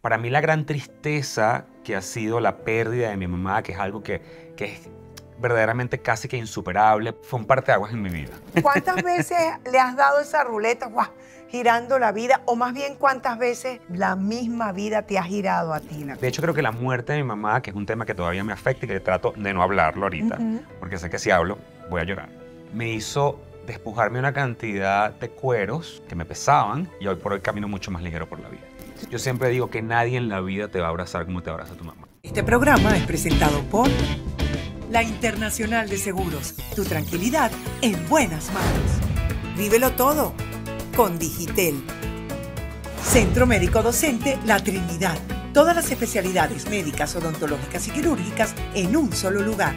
para mí la gran tristeza que ha sido la pérdida de mi mamá, que es algo que, que es verdaderamente casi que insuperable, fue un aguas en mi vida. ¿Cuántas veces le has dado esa ruleta girando la vida? O más bien, ¿cuántas veces la misma vida te ha girado a ti? De hecho, creo que la muerte de mi mamá, que es un tema que todavía me afecta y que trato de no hablarlo ahorita, porque sé que si hablo voy a llorar, me hizo despojarme una cantidad de cueros que me pesaban y hoy por hoy camino mucho más ligero por la vida. Yo siempre digo que nadie en la vida te va a abrazar como te abraza tu mamá. Este programa es presentado por la Internacional de Seguros. Tu tranquilidad en buenas manos. Vívelo todo con Digitel. Centro Médico Docente La Trinidad. Todas las especialidades médicas, odontológicas y quirúrgicas en un solo lugar.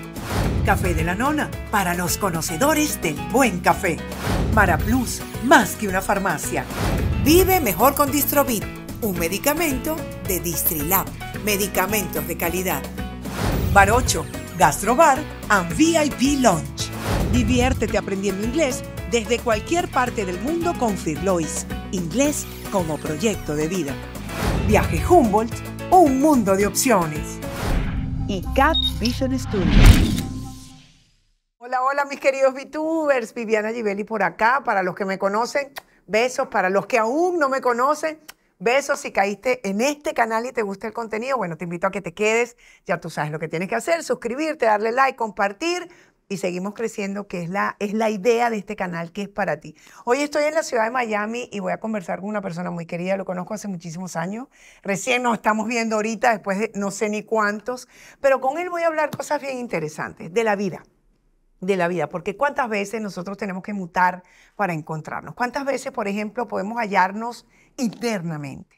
Café de la Nona, para los conocedores del buen café. Mara Plus, más que una farmacia. Vive mejor con Distrobit un medicamento de Distrilab. Medicamentos de calidad. Bar 8, Gastrobar and VIP Lounge. Diviértete aprendiendo inglés desde cualquier parte del mundo con Firlois. Inglés como proyecto de vida. Viaje Humboldt, un mundo de opciones. Y Cat Vision Studio. Hola, hola mis queridos VTubers, Viviana Givelli por acá, para los que me conocen, besos, para los que aún no me conocen, Besos si caíste en este canal y te gusta el contenido. Bueno, te invito a que te quedes. Ya tú sabes lo que tienes que hacer. Suscribirte, darle like, compartir y seguimos creciendo, que es la, es la idea de este canal que es para ti. Hoy estoy en la ciudad de Miami y voy a conversar con una persona muy querida, lo conozco hace muchísimos años, recién nos estamos viendo ahorita, después de no sé ni cuántos, pero con él voy a hablar cosas bien interesantes de la vida de la vida, porque cuántas veces nosotros tenemos que mutar para encontrarnos, cuántas veces, por ejemplo, podemos hallarnos internamente.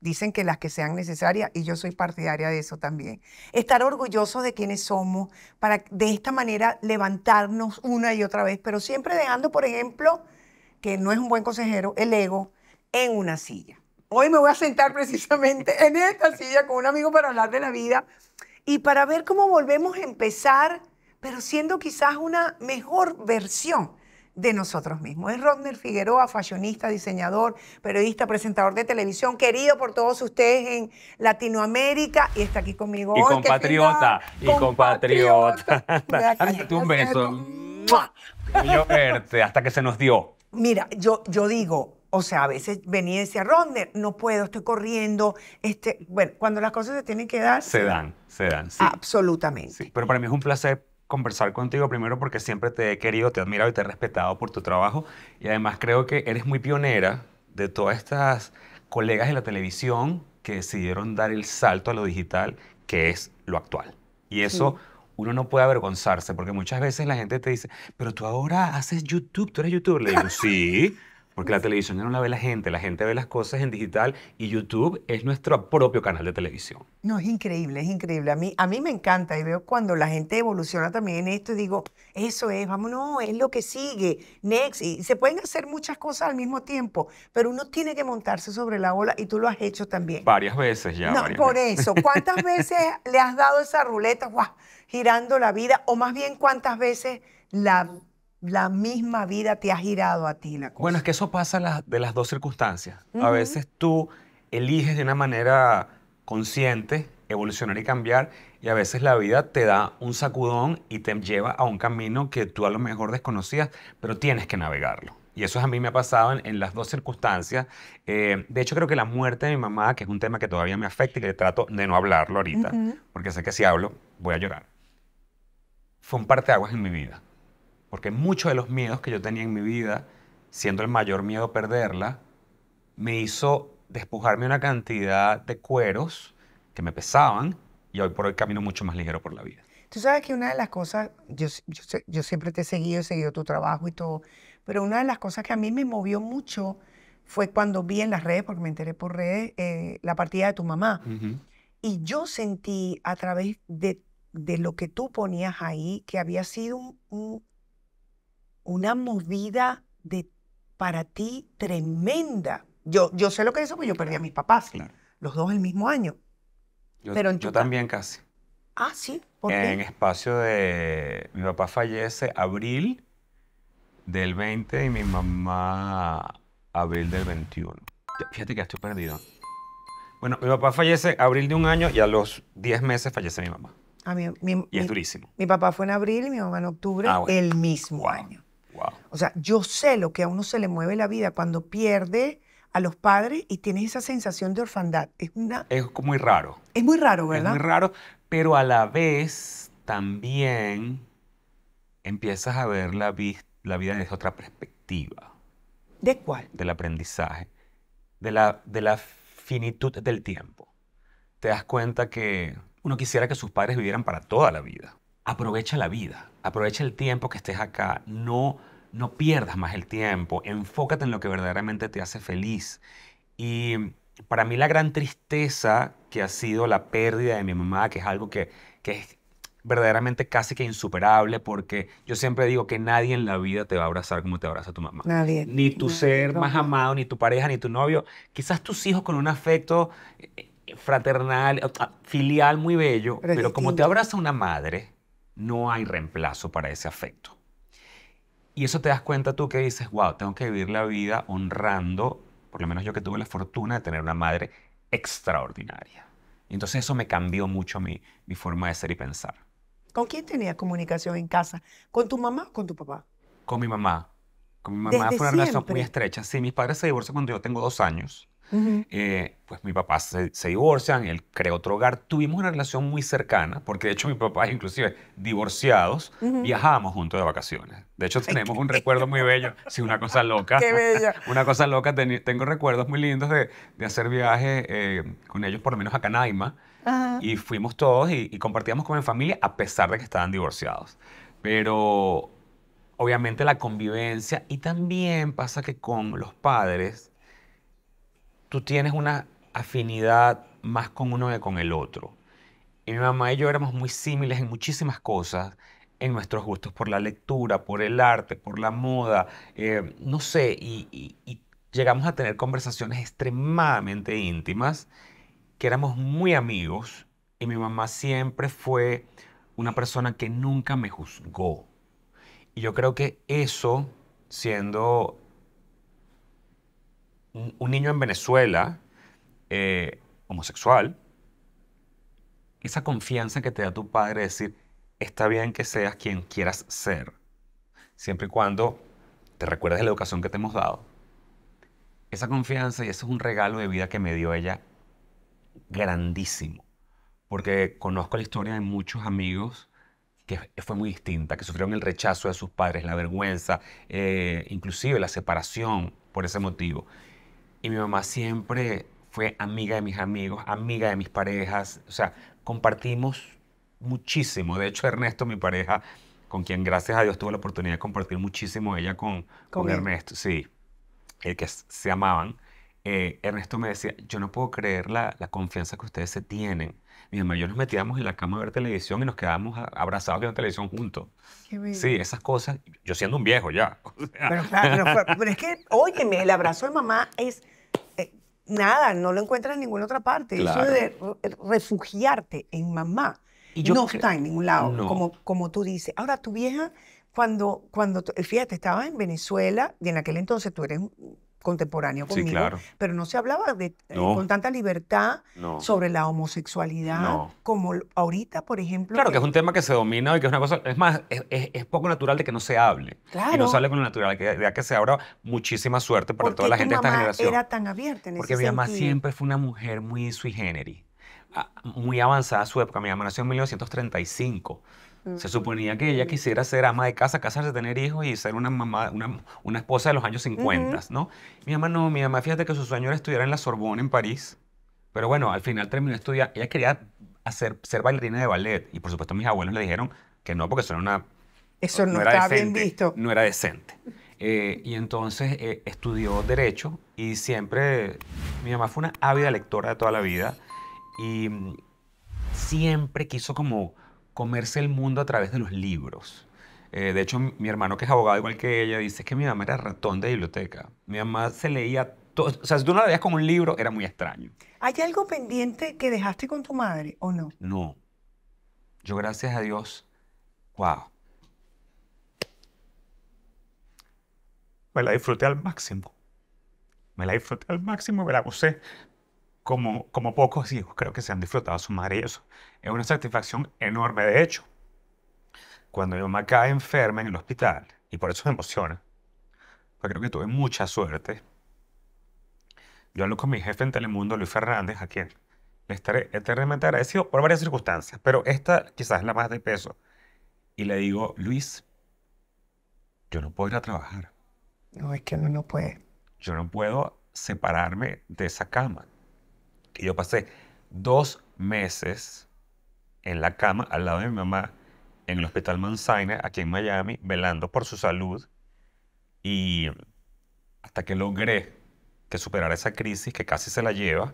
Dicen que las que sean necesarias, y yo soy partidaria de eso también. Estar orgullosos de quienes somos, para de esta manera levantarnos una y otra vez, pero siempre dejando, por ejemplo, que no es un buen consejero, el ego, en una silla. Hoy me voy a sentar precisamente en esta silla con un amigo para hablar de la vida y para ver cómo volvemos a empezar, pero siendo quizás una mejor versión de nosotros mismos. Es Rodner Figueroa, fashionista, diseñador, periodista, presentador de televisión, querido por todos ustedes en Latinoamérica y está aquí conmigo. Y compatriota, y compatriota. un beso. Yo verte hasta que se nos dio. Mira, yo, yo digo, o sea, a veces venía y decía, Ronder, no puedo, estoy corriendo. Este, bueno, cuando las cosas se tienen que dar. Se dan, se dan, sí. Absolutamente. pero para mí es un placer conversar contigo primero porque siempre te he querido, te he admirado y te he respetado por tu trabajo. Y además creo que eres muy pionera de todas estas colegas de la televisión que decidieron dar el salto a lo digital, que es lo actual. Y eso... uno no puede avergonzarse, porque muchas veces la gente te dice, pero tú ahora haces YouTube, tú eres YouTuber. Le digo, sí, porque la televisión ya no la ve la gente, la gente ve las cosas en digital y YouTube es nuestro propio canal de televisión. No, es increíble, es increíble. A mí, a mí me encanta y veo cuando la gente evoluciona también en esto y digo, eso es, vámonos, es lo que sigue, next. Y se pueden hacer muchas cosas al mismo tiempo, pero uno tiene que montarse sobre la ola y tú lo has hecho también. Varias veces ya. No, por eso. ¿Cuántas veces le has dado esa ruleta, guau, girando la vida? O más bien, ¿cuántas veces la la misma vida te ha girado a ti la cosa. Bueno, es que eso pasa de las dos circunstancias. A veces tú eliges de una manera consciente evolucionar y cambiar y a veces la vida te da un sacudón y te lleva a un camino que tú a lo mejor desconocías, pero tienes que navegarlo. Y eso a mí me ha pasado en, las dos circunstancias. Eh, de hecho, creo que la muerte de mi mamá, que es un tema que todavía me afecta y que trato de no hablarlo ahorita, porque sé que si hablo voy a llorar, fue un parteaguas en mi vida porque muchos de los miedos que yo tenía en mi vida, siendo el mayor miedo perderla, me hizo despojarme una cantidad de cueros que me pesaban y hoy por hoy camino mucho más ligero por la vida. Tú sabes que una de las cosas, yo, yo, siempre te he seguido, he seguido tu trabajo y todo, pero una de las cosas que a mí me movió mucho fue cuando vi en las redes, porque me enteré por redes, eh, la partida de tu mamá. Y yo sentí a través de, de, lo que tú ponías ahí que había sido un, una movida de, para ti tremenda. Yo, yo sé lo que es eso, porque yo perdí a mis papás, los dos el mismo año. Yo, también casi. Ah, sí. ¿Por en espacio de. Mi papá fallece abril del 20 y mi mamá abril del 21. Fíjate que estoy perdido. Bueno, mi papá fallece abril de un año y a los 10 meses fallece mi mamá. y es durísimo. Mi papá fue en abril y mi mamá en octubre, ah, el mismo año. O sea, yo sé lo que a uno se le mueve la vida cuando pierde a los padres y tienes esa sensación de orfandad. Es, una... es muy raro. Es muy raro, ¿verdad? Es muy raro, pero a la vez también empiezas a ver la, la vida desde otra perspectiva. ¿De cuál? Del aprendizaje, de la, de la finitud del tiempo. Te das cuenta que uno quisiera que sus padres vivieran para toda la vida. Aprovecha la vida, aprovecha el tiempo que estés acá. No no pierdas más el tiempo, enfócate en lo que verdaderamente te hace feliz. Y para mí la gran tristeza que ha sido la pérdida de mi mamá, que es algo que, es verdaderamente casi que insuperable, porque yo siempre digo que nadie en la vida te va a abrazar como te abraza tu mamá. Nadie. Ni tu ser más amado, ni tu pareja, ni tu novio. Quizás tus hijos con un afecto eh, fraternal, ah, filial muy bello, pero como te abraza una madre, no hay reemplazo para ese afecto. Y eso te das cuenta tú que dices, wow, tengo que vivir la vida honrando, por lo menos yo que tuve la fortuna de tener una madre extraordinaria. Y entonces eso me cambió mucho mi, mi forma de ser y pensar. ¿Con quién tenías comunicación en casa? ¿Con tu mamá o con tu papá? Con mi mamá. Con mi mamá fue una relación muy estrecha. Sí, mis padres se divorciaron cuando yo tengo dos años. Eh, pues mi papá se, divorcian, él creó otro hogar. Tuvimos una relación muy cercana, porque de hecho mi papá inclusive divorciados, viajábamos viajamos juntos de vacaciones. De hecho tenemos un recuerdo muy bello, sí, una cosa loca. Qué bella. una cosa loca, tengo recuerdos muy lindos de, de hacer viajes eh, con ellos, por lo menos a Canaima. Y fuimos todos y, y compartíamos como en familia, a pesar de que estaban divorciados. Pero obviamente la convivencia y también pasa que con los padres tú tienes una afinidad más con uno que con el otro. Y mi mamá y yo éramos muy similes en muchísimas cosas, en nuestros gustos por la lectura, por el arte, por la moda, eh, no sé, y, y llegamos a tener conversaciones extremadamente íntimas, que éramos muy amigos, y mi mamá siempre fue una persona que nunca me juzgó. Y yo creo que eso, siendo un, niño en Venezuela eh, homosexual, esa confianza que te da tu padre, decir, está bien que seas quien quieras ser, siempre y cuando te recuerdes la educación que te hemos dado. Esa confianza y eso es un regalo de vida que me dio ella grandísimo, porque conozco la historia de muchos amigos que fue muy distinta, que sufrieron el rechazo de sus padres, la vergüenza, eh, inclusive la separación por ese motivo. Y mi mamá siempre fue amiga de mis amigos, amiga de mis parejas, o sea, compartimos muchísimo. De hecho, Ernesto, mi pareja, con quien gracias a Dios tuve la oportunidad de compartir muchísimo ella con, con, Ernesto, sí, el eh, que se amaban. Eh, Ernesto me decía, yo no puedo creer la, la confianza que ustedes se tienen mi yo nos metíamos en la cama a ver televisión y nos quedábamos abrazados viendo televisión juntos. Sí, esas cosas, yo siendo un viejo ya. pero, pero, es que, óyeme, el abrazo de mamá es eh, nada, no lo encuentras en ninguna otra parte. Eso de eh, refugiarte en mamá no está en ningún lado, como, como tú dices. Ahora, tu vieja, cuando, cuando, eh, fíjate, estabas en Venezuela y en aquel entonces tú eres contemporáneo conmigo, pero no se hablaba de, eh, con tanta libertad sobre la homosexualidad como ahorita, por ejemplo. Claro, que, es eh, un tema que se domina y que es una cosa, es más, es, poco natural de que no se hable. Claro. Y no se hable con lo natural, que, que se abra muchísima suerte para toda la gente de esta generación. era tan abierta en Porque mi mamá siempre fue una mujer muy sui generis, muy avanzada a su época. Mi mamá nació en 1935 se suponía que ella quisiera ser ama de casa, casarse, tener hijos y ser una mamá, una, esposa de los años 50, ¿no? Mi mamá no, mi mamá, fíjate que su sueño era estudiar en la Sorbona en París. Pero bueno, al final terminó estudiando. Ella quería hacer, ser bailarina de ballet. Y por supuesto mis abuelos le dijeron que no, porque eso era una... Eso no, era estaba bien visto. No era decente. Eh, y entonces eh, estudió Derecho y siempre... Mi mamá fue una ávida lectora de toda la vida y siempre quiso como comerse el mundo a través de los libros. Eh, de hecho, mi hermano, que es abogado igual que ella, dice que mi mamá era ratón de biblioteca. Mi mamá se leía todo. O sea, si tú no la veías con un libro, era muy extraño. ¿Hay algo pendiente que dejaste con tu madre o no? No. Yo, gracias a Dios, wow. Me la disfruté al máximo. Me la disfruté al máximo, me la gocé como, pocos hijos creo que se han disfrutado su madre y eso. Es una satisfacción enorme, de hecho. Cuando mi mamá cae enferma en el hospital, y por eso me emociona, porque creo que tuve mucha suerte. Yo hablo con mi jefe en Telemundo, Luis Fernández, a quien le estaré eternamente agradecido por varias circunstancias, pero esta quizás es la más de peso. Y le digo, Luis, yo no puedo ir a trabajar. No, es que no, no puede. Yo no puedo separarme de esa cama. Y yo pasé dos meses en la cama al lado de mi mamá en el Hospital Manzaina, aquí en Miami, velando por su salud y hasta que logré que superara esa crisis que casi se la lleva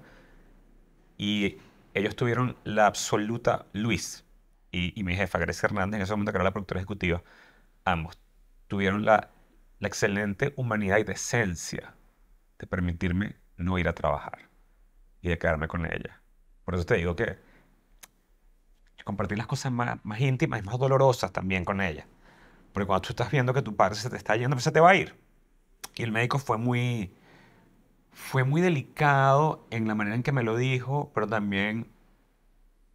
y ellos tuvieron la absoluta Luis y, mi jefa Grace Hernández, en ese momento que era la productora ejecutiva, ambos tuvieron la, la excelente humanidad y decencia de permitirme no ir a trabajar de quedarme con ella. Por eso te digo que compartir las cosas más, más íntimas y más dolorosas también con ella. Porque cuando tú estás viendo que tu padre se te está yendo, pues se te va a ir. Y el médico fue muy, fue muy delicado en la manera en que me lo dijo, pero también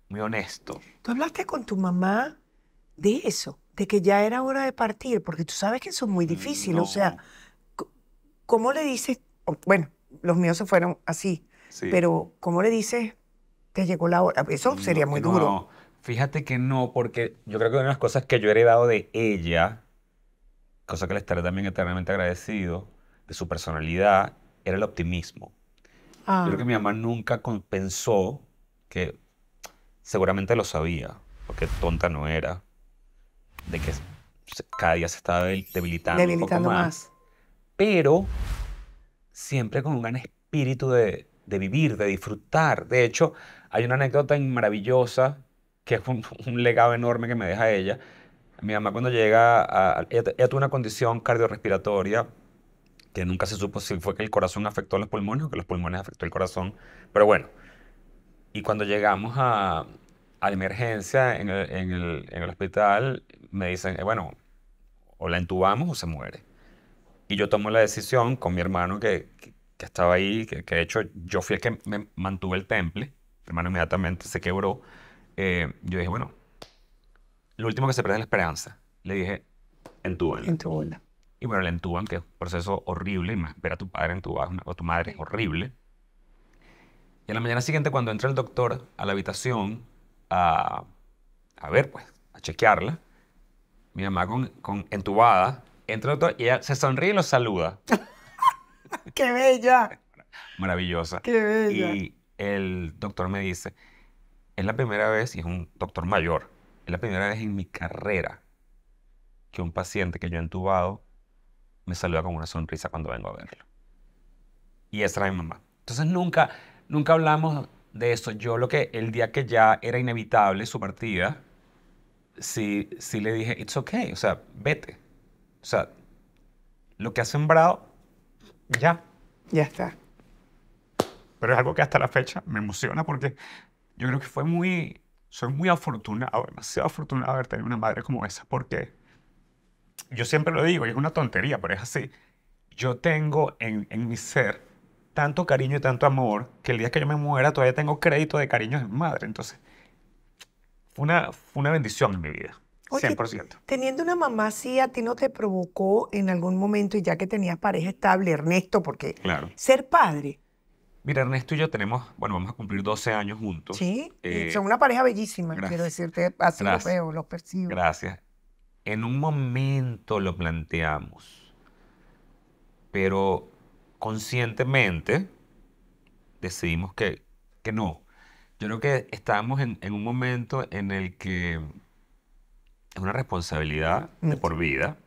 muy honesto. ¿Tú hablaste con tu mamá de eso? De que ya era hora de partir, porque tú sabes que eso es muy difícil. O sea, ¿cómo le dices? Bueno, los míos se fueron así, pero, ¿cómo le dices? Te llegó la hora. Eso sería muy duro. no, duro. Fíjate que no, porque yo creo que una de las cosas que yo he heredado de ella, cosa que le estaré también eternamente agradecido, de su personalidad, era el optimismo. Ah. creo que mi mamá nunca pensó que seguramente lo sabía, porque tonta no era, de que cada día se estaba debilitando, más. Pero siempre con un gran espíritu de de vivir, de disfrutar. De hecho, hay una anécdota maravillosa que es un, legado enorme que me deja ella. Mi mamá cuando llega, a, ella, tuvo una condición cardiorrespiratoria que nunca se supo si fue que el corazón afectó los pulmones o que los pulmones afectó el corazón, pero bueno. Y cuando llegamos a, la emergencia en el, hospital, me dicen, eh, bueno, o la entubamos o se muere. Y yo tomo la decisión con mi hermano que, que estaba ahí, que, que, de hecho yo fui el que me mantuve el temple, hermano inmediatamente se quebró. Eh, yo dije, bueno, lo último que se pierde es la esperanza. Le dije, entúbanla, Y bueno, la entuban, que es un proceso horrible, y ver a tu padre entubado o tu madre es horrible. Y a la mañana siguiente, cuando entra el doctor a la habitación a, a ver, pues, a chequearla, mi mamá con, con entubada, entra el doctor y ella se sonríe y lo saluda. ¡Qué bella! Maravillosa. ¡Qué bella! Y el doctor me dice, es la primera vez, y es un doctor mayor, es la primera vez en mi carrera que un paciente que yo he entubado me saluda con una sonrisa cuando vengo a verlo. Y esa mi mamá. Entonces nunca, nunca hablamos de eso. Yo lo que el día que ya era inevitable su partida, sí, sí le dije, it's okay, o sea, vete. O sea, lo que ha sembrado ya. Ya está. Pero es algo que hasta la fecha me emociona porque yo creo que fue muy, soy muy afortunado, demasiado afortunado de haber tenido una madre como esa porque yo siempre lo digo y es una tontería, pero es así. Yo tengo en, en mi ser tanto cariño y tanto amor que el día que yo me muera todavía tengo crédito de cariño de madre. Entonces, fue una, fue una bendición en mi vida. 100%. Teniendo una mamá así, ¿a ti no te provocó en algún momento, y ya que tenías pareja estable, Ernesto, porque ser padre? Mira, Ernesto y yo tenemos, bueno, vamos a cumplir 12 años juntos. Sí, eh, eh, son una pareja bellísima, quiero decirte, así lo veo, lo percibo. Gracias. En un momento lo planteamos, pero conscientemente decidimos que, que no. Yo creo que estábamos en un momento en el que es una responsabilidad de por vida,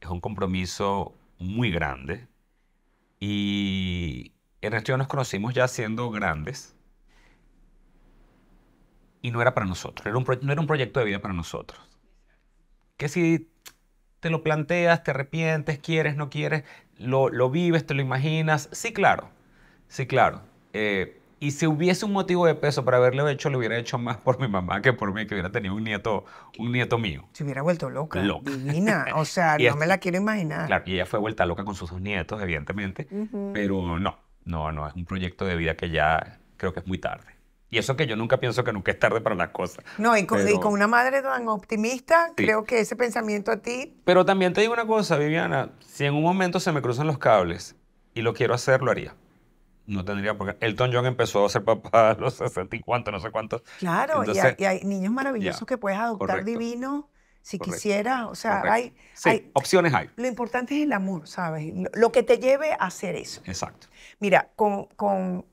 es un compromiso muy grande y en y nos conocimos ya siendo grandes y no era para nosotros, no era un proyecto de vida para nosotros. Que si te lo planteas, te arrepientes, quieres, no quieres, lo, vives, te lo imaginas, sí, claro, sí, claro. Eh, y si hubiese un motivo de peso para haberlo hecho, lo hubiera hecho más por mi mamá que por mí, que hubiera tenido un nieto, un nieto mío. Se hubiera vuelto loca. Loca. O sea, no me la quiero imaginar. Claro, y ella fue vuelta loca con sus dos nietos, evidentemente. Pero no, no, no. Es un proyecto de vida que ya creo que es muy tarde. Y eso que yo nunca pienso que nunca es tarde para las cosas. No, y con, una madre tan optimista, creo que ese pensamiento a ti. Pero también te digo una cosa, Viviana. Si en un momento se me cruzan los cables y lo quiero hacer, lo haría no tendría porque Elton John empezó a ser papá a los 60 y cuántos, no sé cuántos. Claro, y, hay, niños maravillosos que puedes adoptar divino si quisieras. quisiera. O sea, hay, sí, opciones hay. Lo importante es el amor, ¿sabes? Lo que te lleve a hacer eso. Exacto. Mira, con,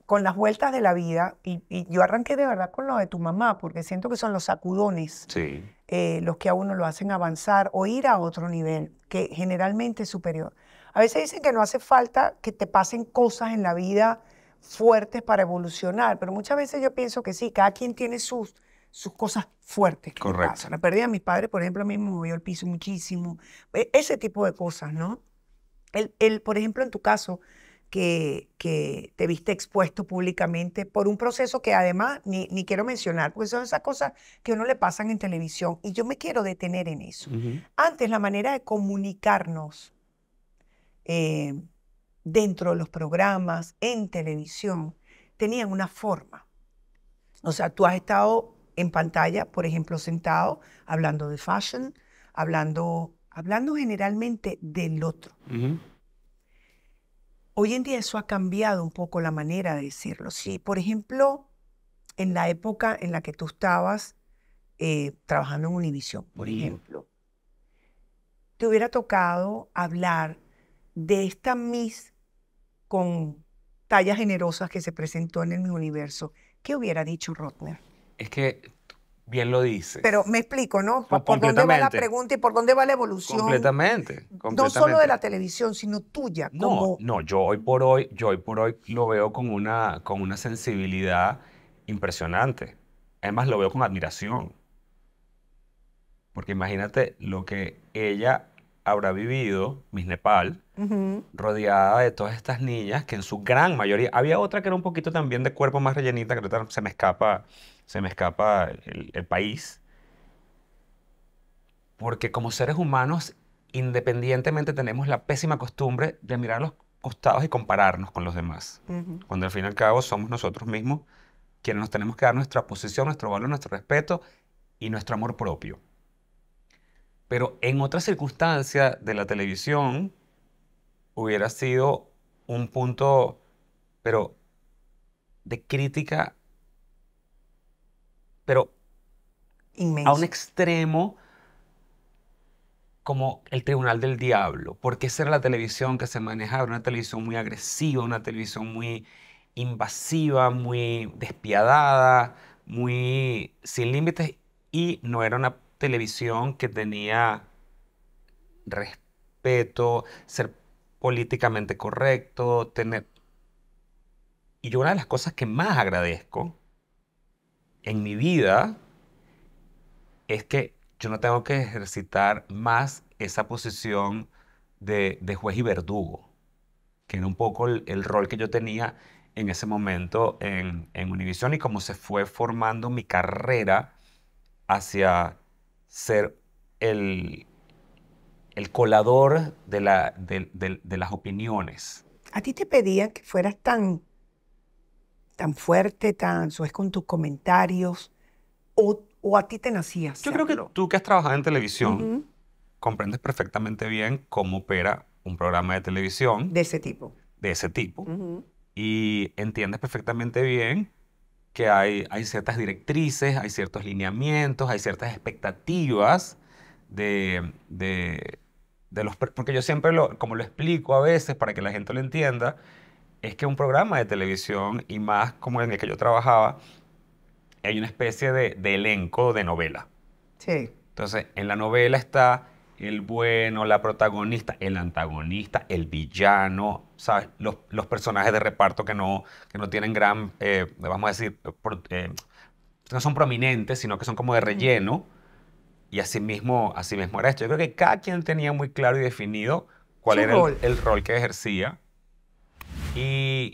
con, las vueltas de la vida, y, yo arranqué de verdad con lo de tu mamá, porque siento que son los sacudones eh, los que a uno lo hacen avanzar o ir a otro nivel, que generalmente es superior. A veces dicen que no hace falta que te pasen cosas en la vida fuertes para evolucionar, pero muchas veces yo pienso que sí, cada quien tiene sus, sus cosas fuertes. Que Correcto. La pérdida de mis padres, por ejemplo, a mí me movió el piso muchísimo. E, ese tipo de cosas, ¿no? El, el, por ejemplo, en tu caso, que, que te viste expuesto públicamente por un proceso que además ni, ni, quiero mencionar, porque son esas cosas que uno le pasan en televisión. Y yo me quiero detener en eso. Antes, la manera de comunicarnos eh, dentro de los programas, en televisión, tenían una forma. O sea, tú has estado en pantalla, por ejemplo, sentado, hablando de fashion, hablando, hablando generalmente del otro. Hoy en día eso ha cambiado un poco la manera de decirlo. por ejemplo, en la época en la que tú estabas eh, trabajando en Univision, por ejemplo, te hubiera tocado hablar de esta Miss con tallas generosas que se presentó en el Universo, ¿qué hubiera dicho Rotner? Es que bien lo dice. Pero me explico, ¿no? ¿Por, dónde va la pregunta y por dónde va la evolución? Completamente, No solo de la televisión, sino tuya. No, no, yo hoy por hoy, yo hoy por hoy lo veo con una, con una sensibilidad impresionante. Además lo veo con admiración. Porque imagínate lo que ella habrá vivido Miss Nepal, rodeada de todas estas niñas que en su gran mayoría, había otra que era un poquito también de cuerpo más rellenita, que se me escapa, se me escapa el, país. Porque como seres humanos, independientemente tenemos la pésima costumbre de mirar los costados y compararnos con los demás. Cuando al fin y al cabo somos nosotros mismos quienes nos tenemos que dar nuestra posición, nuestro valor, nuestro respeto y nuestro amor propio. Pero en otra circunstancia de la televisión hubiera sido un punto, pero de crítica, pero a un extremo como el tribunal del diablo, porque esa era la televisión que se manejaba, una televisión muy agresiva, una televisión muy invasiva, muy despiadada, muy sin límites, y no era una televisión que tenía respeto, ser políticamente correcto, tener... Y yo una de las cosas que más agradezco en mi vida es que yo no tengo que ejercitar más esa posición de, de juez y verdugo, que era un poco el, rol que yo tenía en ese momento en, en Univision y cómo se fue formando mi carrera hacia ser el, colador de, la, de, de, las opiniones. A ti te pedían que fueras tan, tan fuerte, tan suave con tus comentarios, o, a ti te nacías. Yo creo que tú que has trabajado en televisión, comprendes perfectamente bien cómo opera un programa de televisión. De ese tipo. De ese tipo. Y entiendes perfectamente bien que hay, hay ciertas directrices, hay ciertos lineamientos, hay ciertas expectativas de, los... Porque yo siempre, lo, como lo explico a veces para que la gente lo entienda, es que un programa de televisión, y más como en el que yo trabajaba, hay una especie de, de elenco de novela. Sí. Entonces, en la novela está el bueno, la protagonista, el antagonista, el villano, ¿sabes? Los, personajes de reparto que no, no tienen gran, eh, vamos a decir, eh, no son prominentes, sino que son como de relleno. Y así mismo, era esto. Yo creo que cada quien tenía muy claro y definido cuál era el rol que ejercía. Y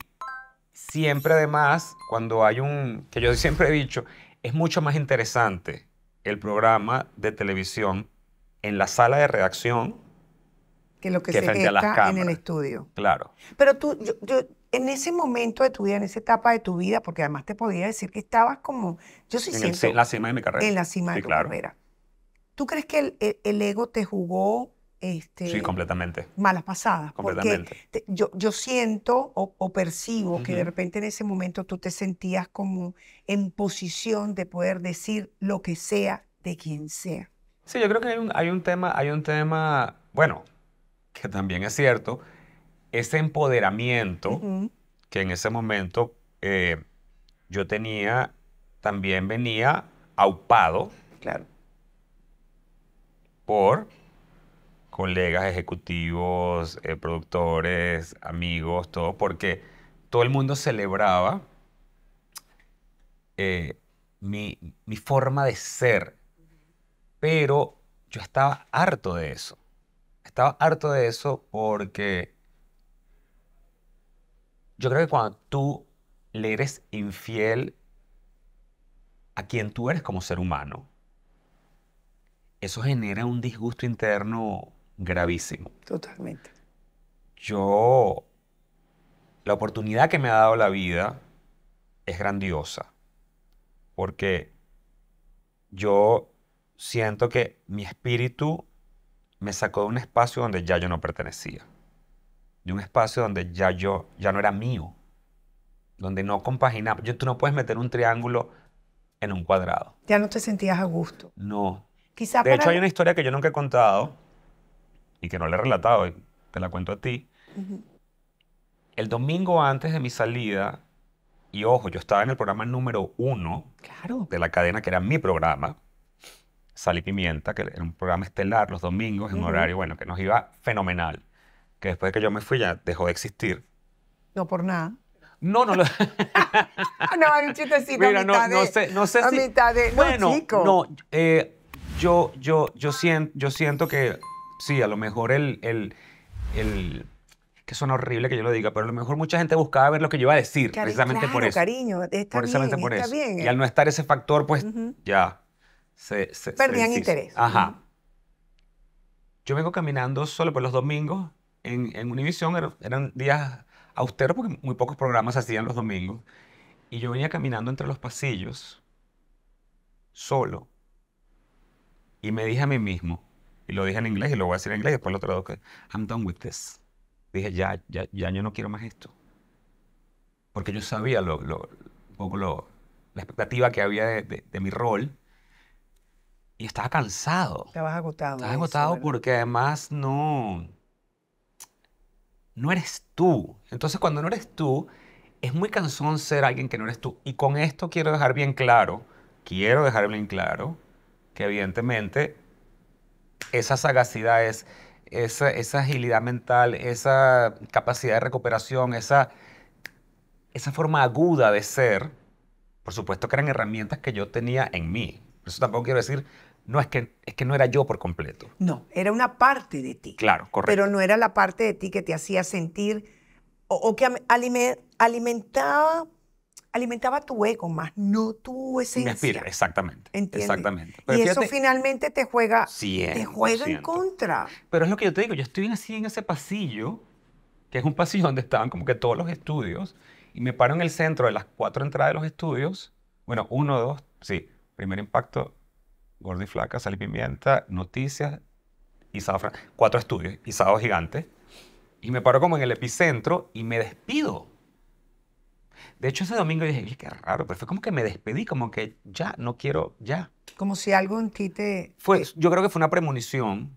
siempre además, cuando hay un, que yo siempre he dicho, es mucho más interesante el programa de televisión en la sala de redacción que lo que, se frente en el estudio. Claro. Pero tú, yo, en ese momento de tu vida, en esa etapa de tu vida, porque además te podía decir que estabas como, yo sí siento, en la cima de mi carrera. En la cima de tu carrera. ¿Tú crees que el, ego te jugó este, sí, completamente. malas pasadas. Completamente. yo, yo siento o, percibo que de repente en ese momento tú te sentías como en posición de poder decir lo que sea de quien sea. Sí, yo creo que hay un, tema, hay un tema, bueno, que también es cierto, ese empoderamiento que en ese momento eh, yo tenía, también venía aupado claro. por colegas ejecutivos, eh, productores, amigos, todo, porque todo el mundo celebraba eh, mi, mi forma de ser, pero yo estaba harto de eso. Estaba harto de eso porque yo creo que cuando tú le eres infiel a quien tú eres como ser humano, eso genera un disgusto interno gravísimo. Totalmente. Yo, la oportunidad que me ha dado la vida es grandiosa, porque yo siento que mi espíritu me sacó de un espacio donde ya yo no pertenecía, de un espacio donde ya yo ya no era mío, donde no compaginaba. tú no puedes meter un triángulo en un cuadrado. Ya no te sentías a gusto. No. Quizá de hecho hay una historia que yo nunca he contado y que no le he relatado, te la cuento a ti. El domingo antes de mi salida, y ojo, yo estaba en el programa número uno de la cadena, que era mi programa. Sal y Pimienta, que era un programa estelar los domingos, en un horario, bueno, que nos iba fenomenal. Que después de que yo me fui ya dejó de existir. No por nada. No, no lo. no, un chistecito. Mira, mitad no, de, no sé, no sé si... mitad de. Bueno, no, eh, yo, yo, yo, siento, yo siento que sí, a lo mejor el, el, el que suena horrible que yo lo diga, pero a lo mejor mucha gente buscaba ver lo que yo iba a decir, precisamente por eso. cariño, está bien, por está eso. Bien. Y eh. al no estar ese factor, pues ya se, perdían interés. Ajá. Yo vengo caminando solo por pues, los domingos. En, en Univision eran días austeros porque muy pocos programas hacían los domingos. Y yo venía caminando entre los pasillos, solo. Y me dije a mí mismo, y lo dije en inglés y lo voy a decir en inglés y después lo traduzco, I'm done with this. Dije, ya, ya, ya yo no quiero más esto. Porque yo sabía lo, lo, poco la expectativa que había de, de mi rol y estaba cansado. Estabas agotado. Estabas agotado porque además no. No eres tú. Entonces, cuando no eres tú, es muy cansón ser alguien que no eres tú. Y con esto quiero dejar bien claro, quiero dejar bien claro, que evidentemente esa sagacidad es. Esa, agilidad mental, esa capacidad de recuperación, esa, esa forma aguda de ser, por supuesto que eran herramientas que yo tenía en mí. eso tampoco quiero decir, no es que, es que no era yo por completo. No, era una parte de ti. Claro, correcto. Pero no era la parte de ti que te hacía sentir o, que alimentaba, alimentaba tu ego más, no tu esencia. Me exactamente. Exactamente. y eso finalmente te juega, te juega en contra. Pero es lo que yo te digo, yo estoy así en ese pasillo, que es un pasillo donde estaban como que todos los estudios, y me paro en el centro de las cuatro entradas de los estudios, bueno, uno, dos, sí, primer impacto, Gordi Flaca, Sal Pimienta, Noticias, y Fran cuatro estudios, Isao Gigante. Y me paro como en el epicentro y me despido. De hecho, ese domingo dije, qué raro, pero fue como que me despedí, como que ya, no quiero, ya. Como si algo en ti te... Fue, yo creo que fue una premonición.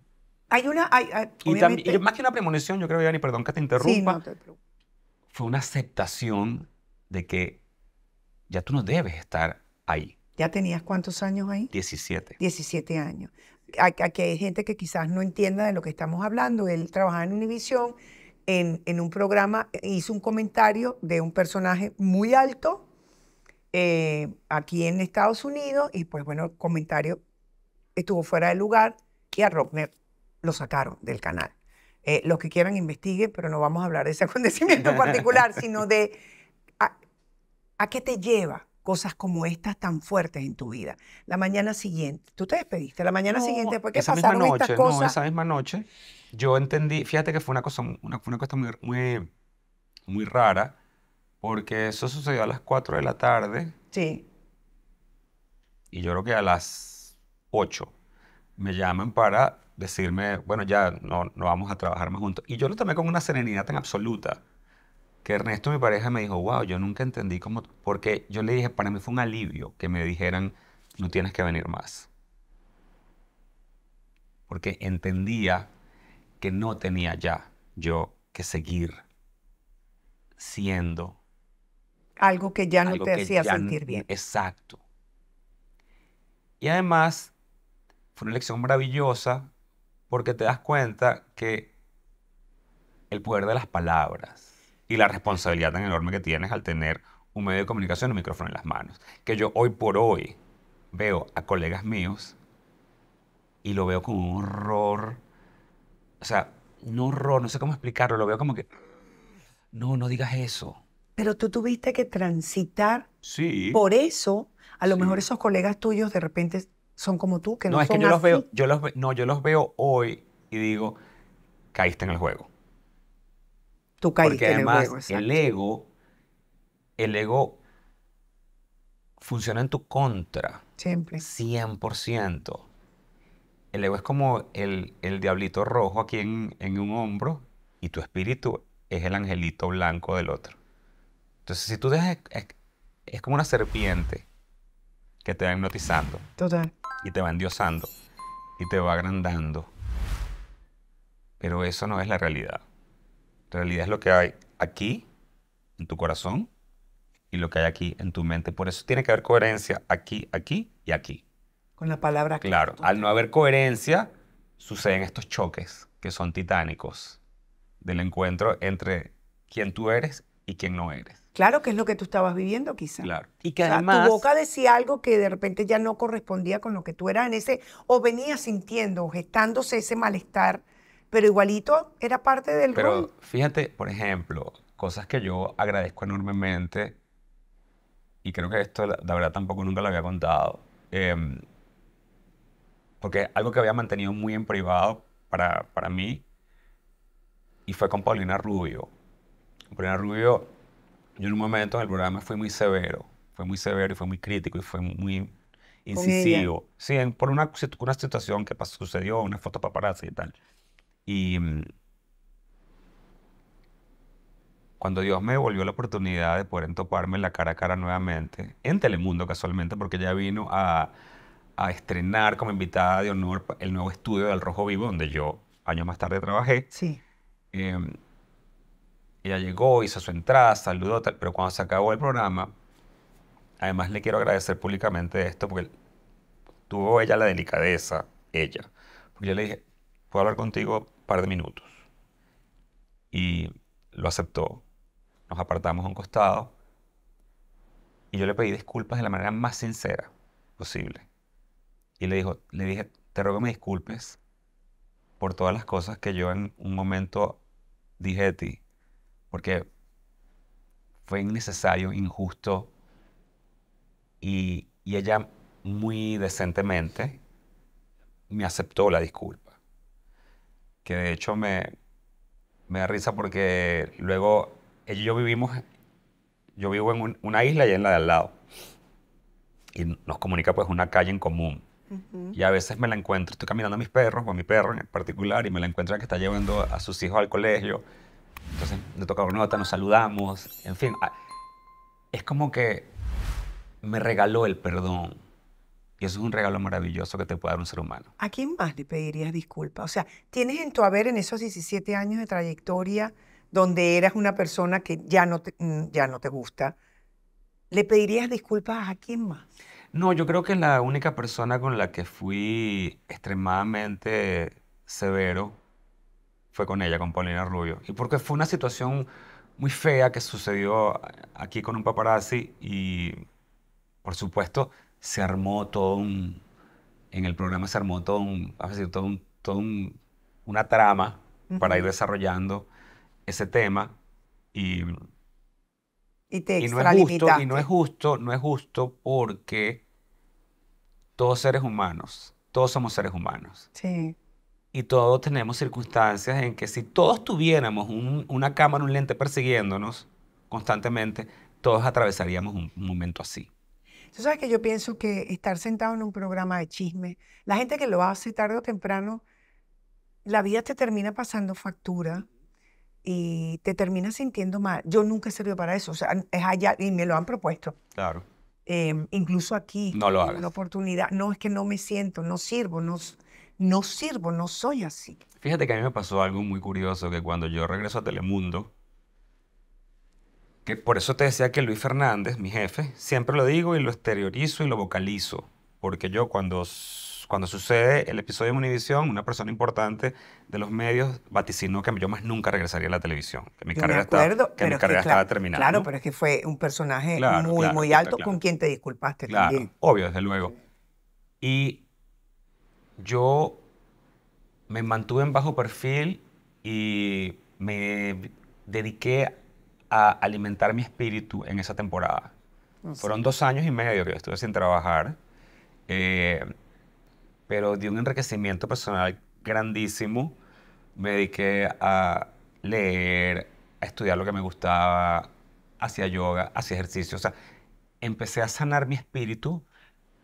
Hay una... y, más que una premonición, yo creo, ni perdón que te interrumpa. Sí, no te fue una aceptación de que ya tú no debes estar ahí. ¿Ya tenías cuántos años ahí? 17. 17 años. Aquí hay gente que quizás no entienda de lo que estamos hablando. Él trabajaba en Univisión, en, un programa, e hizo un comentario de un personaje muy alto eh, aquí en Estados Unidos y pues bueno, el comentario estuvo fuera de lugar y a Rockner lo sacaron del canal. Eh, los que quieran investiguen, pero no vamos a hablar de ese acontecimiento particular, sino de a qué te lleva cosas como estas tan fuertes en tu vida. La mañana siguiente, tú te despediste, la mañana siguiente, porque que pasaron noche, estas cosas. esa misma noche, yo entendí, fíjate que fue una cosa, una, cosa muy, muy, rara, porque eso sucedió a las 4 de la tarde. Sí. Y yo creo que a las 8 me llaman para decirme, bueno, ya no, no vamos a trabajar más juntos. Y yo lo tomé con una serenidad tan absoluta que Ernesto, mi pareja, me dijo, wow, yo nunca entendí cómo, porque yo le dije, para mí fue un alivio que me dijeran, no tienes que venir más. Porque entendía que no tenía ya yo que seguir siendo. Algo que ya no te hacía sentir bien. Exacto. Y además, fue una lección maravillosa porque te das cuenta que el poder de las palabras, y la responsabilidad tan enorme que tienes al tener un medio de comunicación, un micrófono en las manos. Que yo hoy por hoy veo a colegas míos y lo veo con un horror, o sea, un horror, no sé cómo explicarlo, lo veo como que, no, no digas eso. Pero tú tuviste que transitar. Sí. Por eso, a lo mejor esos colegas tuyos de repente son como tú, que no, no es son que los veo, yo no, yo los veo hoy y digo, caíste en el juego. Porque además el, ego, el ego funciona en tu contra. Siempre. 100%. El ego es como el, diablito rojo aquí en, un hombro y tu espíritu es el angelito blanco del otro. Entonces, si tú dejas, es, es como una serpiente que te va hipnotizando. Total. Y te va endiosando y te va agrandando. Pero eso no es la realidad realidad es lo que hay aquí, en tu corazón, y lo que hay aquí en tu mente. Por eso tiene que haber coherencia aquí, aquí y aquí. Con la palabra claro. al no haber coherencia, suceden estos choques que son titánicos del encuentro entre quien tú eres y quien no eres. Claro, que es lo que tú estabas viviendo quizá. Claro. Y que además... tu boca decía algo que de repente ya no correspondía con lo que tú eras en ese, o venías sintiendo, o gestándose ese malestar pero igualito era parte del Pero fíjate, por ejemplo, cosas que yo agradezco enormemente, y creo que esto la verdad tampoco nunca lo había contado, em, porque algo que había mantenido muy en privado para, para mí, y fue con Paulina Rubio. Paulina Rubio, yo en un momento en el programa fui muy severo, fue muy severo y fue muy crítico y fue muy incisivo. Sí, por una, una situación que pasó, sucedió, una foto paparazzi y tal. Y mm, cuando Dios me devolvió la oportunidad de poder entoparme la cara a cara nuevamente, en Telemundo casualmente, porque ella vino a, estrenar como invitada de honor el nuevo estudio del Rojo Vivo, donde yo años más tarde trabajé. Sí. Em, ella llegó, hizo su entrada, saludó, tal, pero cuando se acabó el programa, además le quiero agradecer públicamente esto, porque tuvo ella la delicadeza, ella. Porque yo le dije, ¿puedo hablar contigo par de minutos. Y lo aceptó. Nos apartamos a un costado y yo le pedí disculpas de la manera más sincera posible. Y le, dijo, le dije, te ruego me disculpes por todas las cosas que yo en un momento dije de ti, porque fue innecesario, injusto, y ella muy decentemente me aceptó la disculpa que de hecho me, me da risa porque luego ella y yo vivimos, yo vivo en una isla y en la de al lado. Y nos comunica pues una calle en común. Y a veces me la encuentro, estoy caminando a mis perros, o a mi perro en particular, y me la encuentro que está llevando a sus hijos al colegio. Entonces le toca una nota, nos saludamos, en fin. Es como que me regaló el perdón. Y eso es un regalo maravilloso que te puede dar un ser humano. ¿A quién más le pedirías disculpas? O sea, tienes en tu haber en esos 17 años de trayectoria donde eras una persona que ya no te, mm, ya no te gusta. ¿Le pedirías disculpas a quién más? No, yo creo que la única persona con la que fui extremadamente severo fue con ella, con Paulina Rubio. Y porque fue una situación muy fea que sucedió aquí con un paparazzi y, por supuesto, se armó todo un, en el programa se armó todo un, a todo un, todo un, una trama para ir desarrollando ese tema y... Y y no, es justo, y no es justo, no es justo porque todos seres humanos, todos somos seres humanos. Sí. Y todos tenemos circunstancias en que si todos tuviéramos una cámara, un lente persiguiéndonos constantemente, todos atravesaríamos un momento así. Tú sabes que yo pienso que estar sentado en un programa de chisme, la gente que lo hace tarde o temprano, la vida te termina pasando factura y te termina sintiendo mal. Yo nunca he servido para eso, o sea, es allá y me lo han propuesto. Claro. Em, incluso aquí, no lo hagas. La oportunidad. No, es que no me siento, no sirvo, no, no sirvo, no soy así. Fíjate que a mí me pasó algo muy curioso, que cuando yo regreso a Telemundo, por eso te decía que Luis Fernández, mi jefe, siempre lo digo y lo exteriorizo y lo vocalizo. Porque yo cuando, cuando sucede el episodio de Univisión, una persona importante de los medios vaticinó que yo más nunca regresaría a la televisión. Que mi carrera, acuerdo, que mi carrera estaba terminada. Claro, pero es que fue un personaje muy, muy alto con quien te disculpaste también. Obvio, desde luego. Y yo me mantuve en bajo perfil y me dediqué a alimentar mi espíritu en esa temporada. Ah, Fueron dos años y medio que estuve sin trabajar, eh, pero de un enriquecimiento personal grandísimo. Me dediqué a leer, a estudiar lo que me gustaba, hacia yoga, hacia ejercicio. O sea, empecé a sanar mi espíritu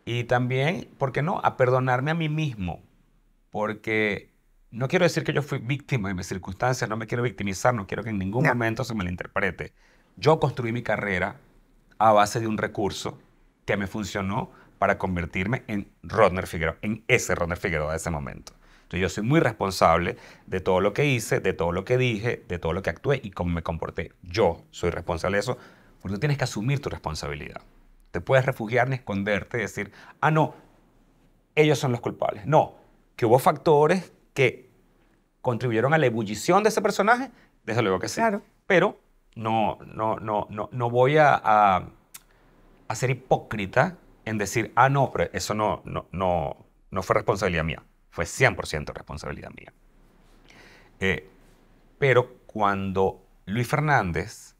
y también, ¿por qué no?, a perdonarme a mí mismo, porque no quiero decir que yo fui víctima de mis circunstancias, no me quiero victimizar, no quiero que en ningún momento se me lo interprete. Yo construí mi carrera a base de un recurso que me funcionó para convertirme en Rodner Figueroa, en ese Rodner Figueroa de ese momento. Entonces yo soy muy responsable de todo lo que hice, de todo lo que dije, de todo lo que actué y cómo me comporté. Yo soy responsable de eso, porque tienes que asumir tu responsabilidad. Te puedes refugiar ni esconderte y decir, ah, no, ellos son los culpables. No, que hubo factores que contribuyeron a la ebullición de ese personaje, desde luego que sí. Pero no, no, no, no, voy a, ser hipócrita en decir, ah, no, eso no, no, no, no fue responsabilidad mía. Fue 100% responsabilidad mía. Eh, pero cuando Luis Fernández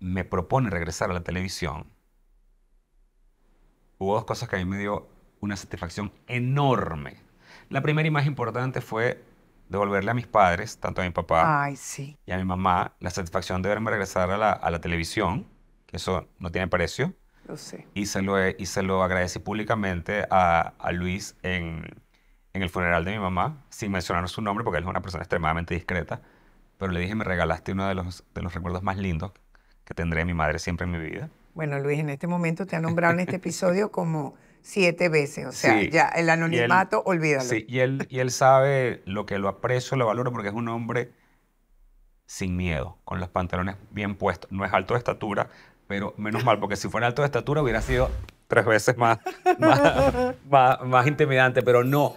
me propone regresar a la televisión, hubo dos cosas que a mí me dio una satisfacción enorme. La primera y más importante fue devolverle a mis padres, tanto a mi papá y a mi mamá, la satisfacción de verme regresar a la, televisión, que eso no tiene precio. Lo sé. Y se lo, y se lo agradecí públicamente a, Luis en, el funeral de mi mamá, sin mencionar su nombre, porque él es una persona extremadamente discreta, pero le dije, me regalaste uno de los, de los recuerdos más lindos que tendré de mi madre siempre en mi vida. Bueno, Luis, en este momento te ha nombrado en este episodio como siete veces. O sea, ya el anonimato, olvídalo. Sí, y él, y él sabe lo que lo aprecio, lo valoro, porque es un hombre sin miedo, con los pantalones bien puestos. No es alto de estatura, pero menos mal, porque si fuera alto de estatura hubiera sido tres veces más, más, intimidante, pero no.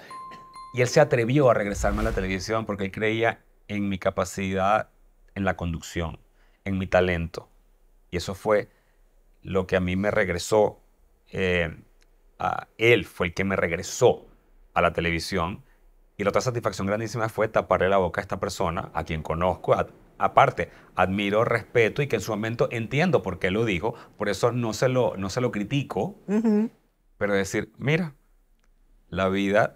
Y él se atrevió a regresarme a la televisión porque él creía en mi capacidad, en la conducción, en mi talento. Y eso fue lo que a mí me regresó eh, él fue el que me regresó a la televisión. Y la otra satisfacción grandísima fue taparle la boca a esta persona, a quien conozco, aparte, admiro, respeto y que en su momento entiendo por qué lo dijo, por eso no se lo, no se lo critico, pero decir, mira, la vida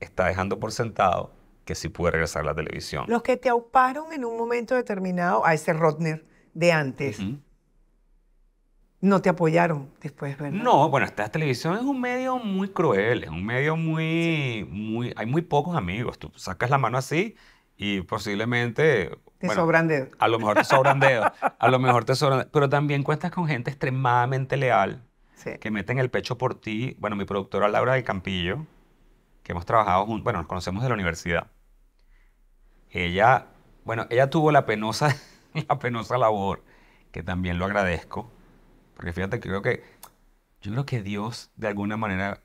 está dejando por sentado que sí pude regresar a la televisión. Los que te auparon en un momento determinado a ese Rodner de antes, no te apoyaron después, ¿verdad? No, bueno, esta televisión es un medio muy cruel, es un medio muy, muy, hay muy pocos amigos. Tú sacas la mano así y posiblemente... Te sobran dedos. A lo mejor te sobran dedos, a lo mejor te sobran Pero también cuentas con gente extremadamente leal, que meten el pecho por ti. Bueno, mi productora Laura del Campillo, que hemos trabajado juntos, bueno, nos conocemos de la universidad. Ella, bueno, ella tuvo la penosa, la penosa labor, que también lo agradezco, porque fíjate, creo que yo creo que Dios, de alguna manera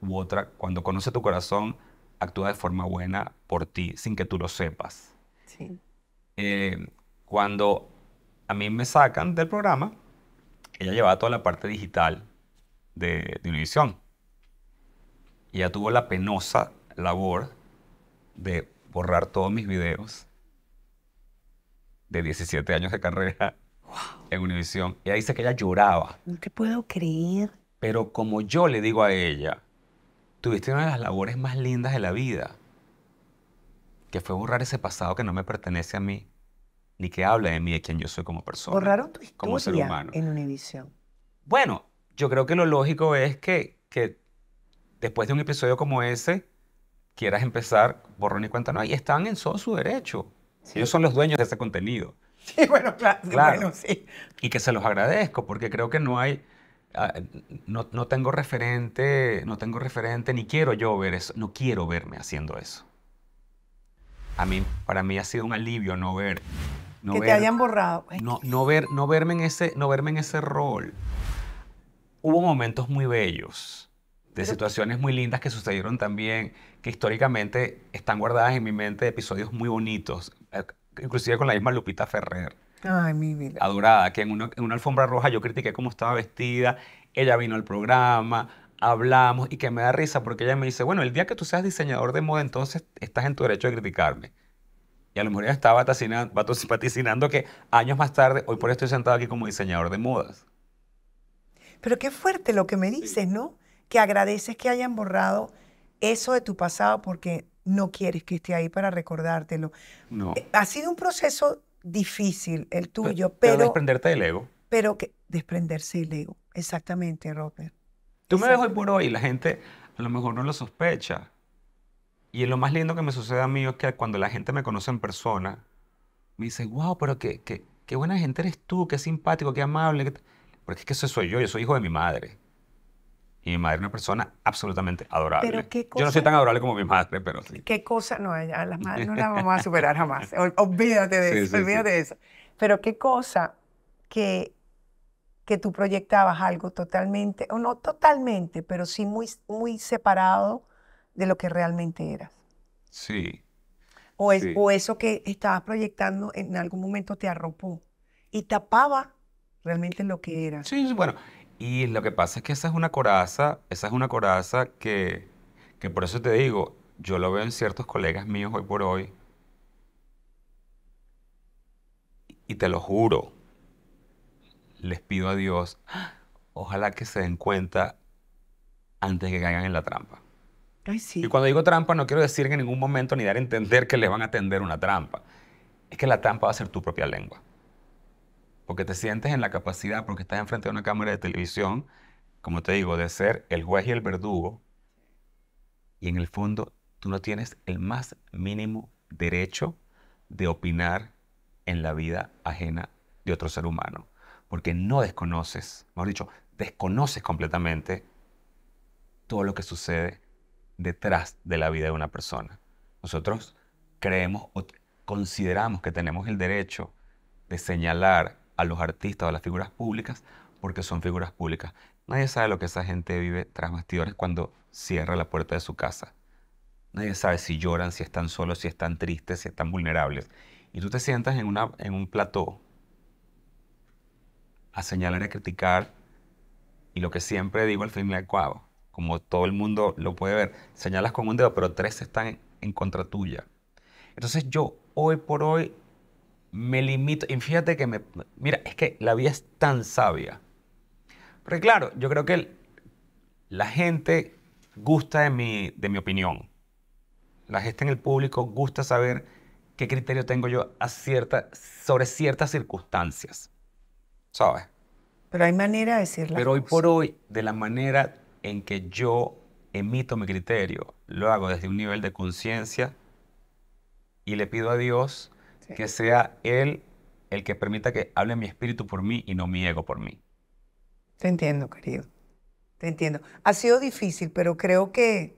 u otra, cuando conoce tu corazón, actúa de forma buena por ti sin que tú lo sepas. Sí. Eh, cuando a mí me sacan del programa, ella llevaba toda la parte digital de, de Y ella tuvo la penosa labor de borrar todos mis videos de 17 años de carrera en Univisión. Ella dice que ella lloraba. No te puedo creer. Pero como yo le digo a ella, tuviste una de las labores más lindas de la vida, que fue borrar ese pasado que no me pertenece a mí, ni que habla de mí, de quien yo soy como persona. Borraron tu historia como ser humano. en Univisión. Bueno, yo creo que lo lógico es que, después de un episodio como ese, quieras empezar borrón y cuenta No, y están en su derecho. Ellos son los dueños de ese contenido. Sí, bueno, claro. sí. Y que se los agradezco, porque creo que no hay. Ah, no, tengo referente, no tengo referente, ni quiero yo ver eso, no quiero verme haciendo eso. A mí, para mí ha sido un alivio no ver. que te hayan borrado. Pues. No, ver, no, verme ese, no verme en ese rol. Hubo momentos muy bellos, de situaciones muy lindas que sucedieron también, que históricamente están guardadas en mi mente, episodios muy bonitos eh, inclusive con la misma Lupita Ferrer. Ay, mi vida. Adorada, que en una, alfombra roja yo critiqué cómo estaba vestida, ella vino al programa, hablamos y que me da risa porque ella me dice, bueno, el día que tú seas diseñador de moda, entonces estás en tu derecho de criticarme. Y a lo mejor ella estaba vaticinando que años más tarde, hoy por esto estoy sentado aquí como diseñador de modas. Pero qué fuerte lo que me dices, ¿no? Que agradeces que hayan borrado eso de tu pasado porque no quieres que esté ahí para recordártelo. No. Eh, ha sido un proceso difícil el tuyo, pero... pero desprenderte del ego. Pero que desprenderse del ego, exactamente, Robert. Tú me ves hoy por hoy, la gente a lo mejor no lo sospecha. Y lo más lindo que me sucede a mí es que cuando la gente me conoce en persona, me dice, wow, pero qué, qué, qué buena gente eres tú, qué simpático, qué amable. Porque es que eso soy yo, yo soy hijo de mi madre. Y mi madre es una persona absolutamente adorable. Yo no soy tan adorable como mi madre, pero sí. ¿Qué cosa? No, a las madres no las vamos a superar jamás. Olvídate de eso, olvídate de eso. Pero qué cosa que, que tú proyectabas algo totalmente, o no totalmente, pero sí muy, muy separado de lo que realmente eras. Sí. O, o eso que estabas proyectando en algún momento te arropó y tapaba realmente lo que eras. Sí, bueno, y lo que pasa es que esa es una coraza, esa es una coraza que, que por eso te digo, yo lo veo en ciertos colegas míos hoy por hoy. Y te lo juro, les pido a Dios, ojalá que se den cuenta antes que caigan en la trampa. Ay, Y cuando digo trampa, no quiero decir que en ningún momento ni dar a entender que les van a tender una trampa. Es que la trampa va a ser tu propia lengua porque te sientes en la capacidad, porque estás enfrente de una cámara de televisión, como te digo, de ser el juez y el verdugo, y en el fondo tú no tienes el más mínimo derecho de opinar en la vida ajena de otro ser humano, porque no desconoces, mejor dicho, desconoces completamente todo lo que sucede detrás de la vida de una persona. Nosotros creemos o consideramos que tenemos el derecho de señalar a los artistas o a las figuras públicas porque son figuras públicas. Nadie sabe lo que esa gente vive tras bastidores cuando cierra la puerta de su casa. Nadie sabe si lloran, si están solos, si están tristes, si están vulnerables. Y tú te sientas en, una, en un plató a señalar y a criticar. Y lo que siempre digo al fin y al cabo, como todo el mundo lo puede ver, señalas con un dedo, pero tres están en contra tuya. Entonces yo hoy por hoy me limito. Y fíjate que me. Mira, es que la vida es tan sabia. Porque claro, yo creo que la gente gusta de mi, de mi opinión. La gente en el público gusta saber qué criterio tengo yo a cierta, sobre ciertas circunstancias. ¿Sabes? Pero hay manera de decirlo. Pero hoy por hoy, de la manera en que yo emito mi criterio, lo hago desde un nivel de conciencia y le pido a Dios que sea Él el que permita que hable mi espíritu por mí y no mi ego por mí. Te entiendo, querido. Te entiendo. Ha sido difícil, pero creo que,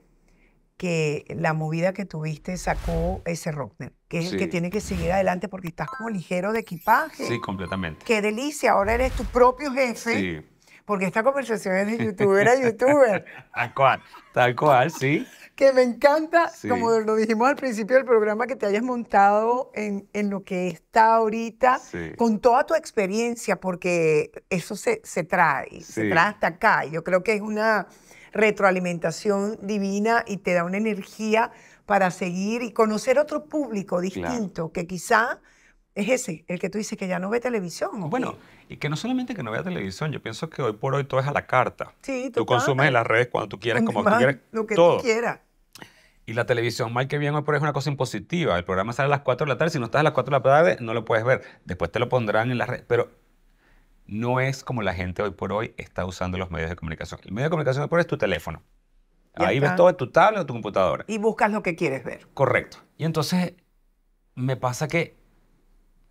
que la movida que tuviste sacó ese Rockner, que es el que tiene que seguir adelante porque estás como ligero de equipaje. Sí, completamente. Qué delicia, ahora eres tu propio jefe. Sí porque esta conversación es de youtuber a youtuber. tal cual, tal cual, sí. Que me encanta, como lo dijimos al principio del programa, que te hayas montado en, lo que está ahorita, con toda tu experiencia, porque eso se, trae, se trae hasta acá. Yo creo que es una retroalimentación divina y te da una energía para seguir y conocer otro público distinto que quizá es ese, el que tú dices que ya no ve televisión. bueno, y que no solamente que no vea televisión, yo pienso que hoy por hoy todo es a la carta. Sí, tú consumes en las redes cuando tú quieres, como tú quieres. Lo que tú quieras. Y la televisión, mal que bien, hoy por hoy es una cosa impositiva. El programa sale a las 4 de la tarde, si no estás a las 4 de la tarde, no lo puedes ver. Después te lo pondrán en las redes. Pero no es como la gente hoy por hoy está usando los medios de comunicación. El medio de comunicación hoy por hoy es tu teléfono. Ahí ves todo en tu tablet o tu computadora. Y buscas lo que quieres ver. Correcto. Y entonces me pasa que